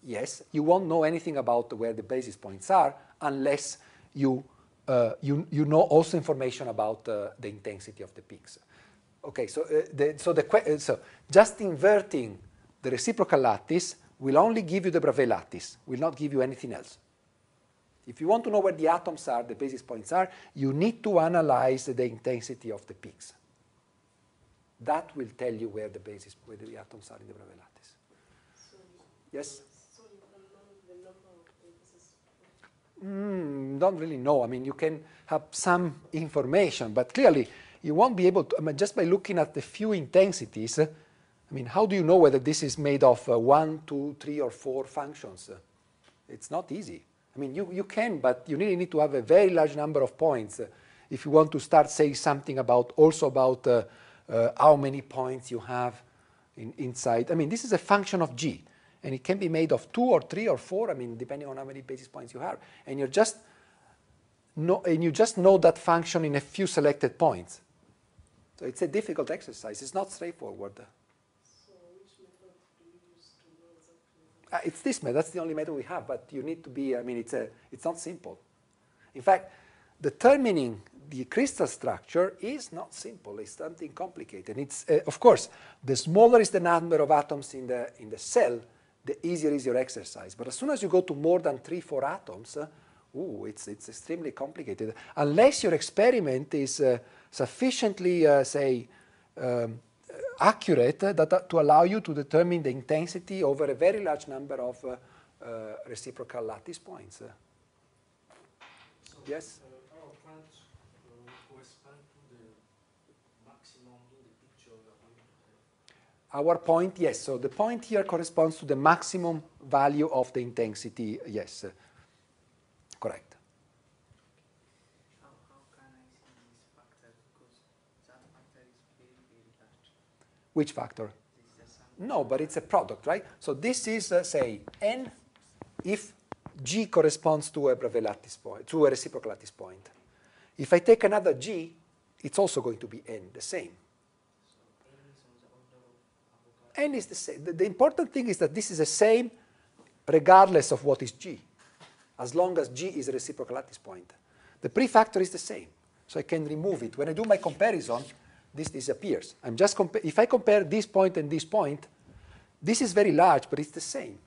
yes, you won't know anything about where the basis points are unless you, uh, you, you know also information about uh, the intensity of the peaks. Okay, so, uh, the, so, the uh, so just inverting the reciprocal lattice will only give you the Bravais lattice, will not give you anything else. If you want to know where the atoms are, the basis points are, you need to analyze the intensity of the peaks. That will tell you where the basis, where the atoms are in the Bravais lattice. Yes? mm, don't really know. I mean, you can have some information, but clearly you won't be able to, I mean, just by looking at the few intensities, I mean, how do you know whether this is made of uh, one, two, three, or four functions? It's not easy. I mean, you, you can, but you really need to have a very large number of points uh, if you want to start saying something about, also about uh, uh, how many points you have in, inside. I mean, this is a function of G. And it can be made of two or three or four, I mean, depending on how many basis points you have. And, you're just know, and you just know that function in a few selected points. So it's a difficult exercise. It's not straightforward. So uh, it's this method. That's the only method we have. But you need to be, I mean, it's, a, it's not simple. In fact, determining the crystal structure is not simple. It's something complicated. It's, uh, of course, the smaller is the number of atoms in the, in the cell, the easier is your exercise. But as soon as you go to more than three, four atoms, uh, ooh, it's, it's extremely complicated. Unless your experiment is uh, sufficiently, uh, say, um, uh, accurate uh, that, uh, to allow you to determine the intensity over a very large number of reciprocal lattice points. So yes? our point, yes, so the point here corresponds to the maximum value of the intensity, yes. Correct. Which factor? No, but it's a product, right? So this is, uh, say, n if g corresponds to a Bravais lattice point, to a reciprocal lattice point. If I take another g, it's also going to be n, the same n is the same. The, the important thing is that this is the same regardless of what is g, as long as g is reciprocal at this point. The prefactor is the same, so I can remove it. When I do my comparison, this disappears. I'm just if I compare this point and this point, this is very large, but it's the same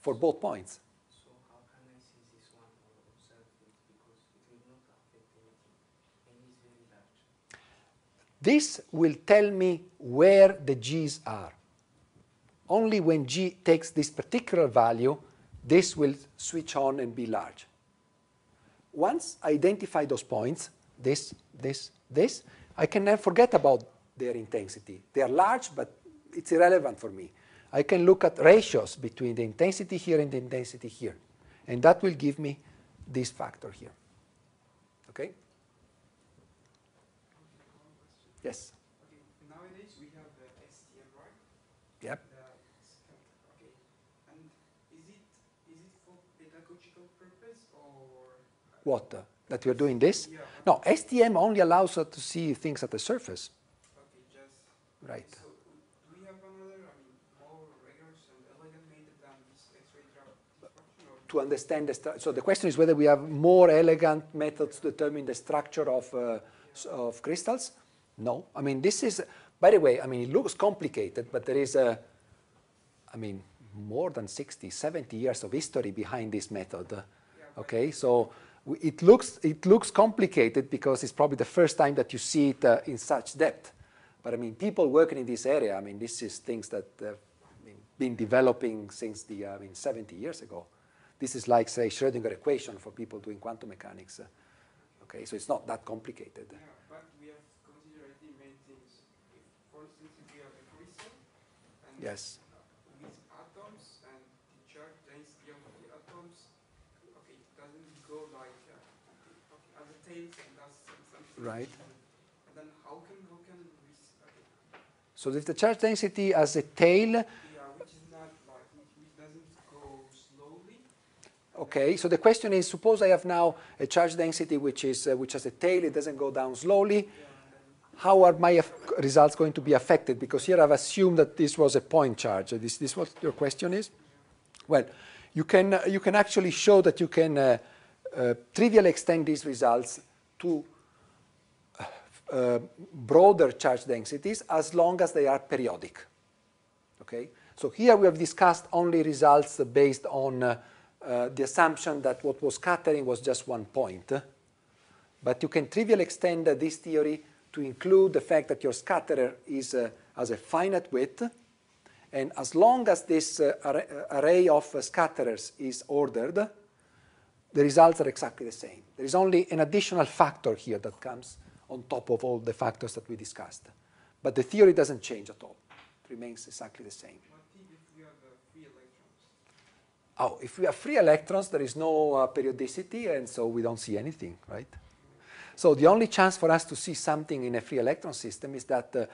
for both points. This will tell me where the g's are. Only when g takes this particular value, this will switch on and be large. Once I identify those points, this, this, this, I can never forget about their intensity. They are large, but it's irrelevant for me. I can look at ratios between the intensity here and the intensity here. And that will give me this factor here. Okay? Yes? What? that we are doing this? Yeah. No, STM only allows us to see things at the surface. right. So do we have another, I mean, more rigorous and elegant method than this X-ray To understand the so the question is whether we have more elegant methods to determine the structure of, uh, yeah. of crystals. No, I mean this is. By the way, I mean it looks complicated, but there is a, I mean, more than 60, 70 years of history behind this method. Yeah, okay, so it looks, it looks complicated because it's probably the first time that you see it uh, in such depth. But I mean, people working in this area, I mean, this is things that have been developing since the, uh, I mean, 70 years ago. This is like, say, Schrödinger equation for people doing quantum mechanics. Uh, okay, so it's not that complicated. Yeah, yes. right. Then how can, how can we, okay. So if the charge density as a tail. Okay, so the question is, suppose I have now a charge density which is uh, which has a tail, it doesn't go down slowly. how are my results going to be affected? Because here I've assumed that this was a point charge. Is this, this what your question is? Well, you can, uh, you can actually show that you can uh, uh, trivially extend these results to uh, uh, broader charge densities as long as they are periodic. Okay? So here we have discussed only results based on the assumption that what was scattering was just one point. But you can trivially extend this theory to include the fact that your scatterer is uh, as a finite width. And as long as this uh, array of uh, scatterers is ordered, the results are exactly the same. There is only an additional factor here that comes on top of all the factors that we discussed. But the theory doesn't change at all. It remains exactly the same. Oh, if we have free electrons, there is no uh, periodicity, and so we don't see anything, right? So the only chance for us to see something in a free electron system is that uh,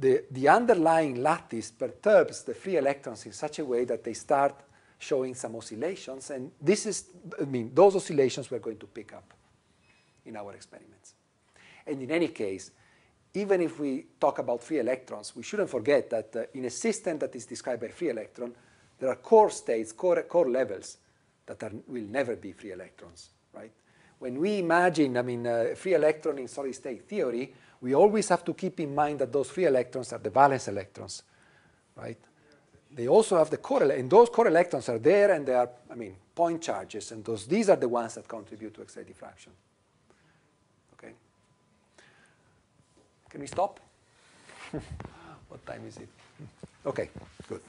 the, the underlying lattice perturbs the free electrons in such a way that they start showing some oscillations. And this is, I mean, those oscillations we're going to pick up in our experiments. And in any case, even if we talk about free electrons, we shouldn't forget that uh, in a system that is described by free electron, there are core states, core, core levels that are, will never be free electrons, right? When we imagine, I mean, uh, free electron in solid state theory, we always have to keep in mind that those free electrons are the valence electrons, right? they also have the correlate, and those core electrons are there, and they are, I mean, point charges, and those, these are the ones that contribute to X-ray diffraction. Okay? Can we stop? what time is it? Okay, good.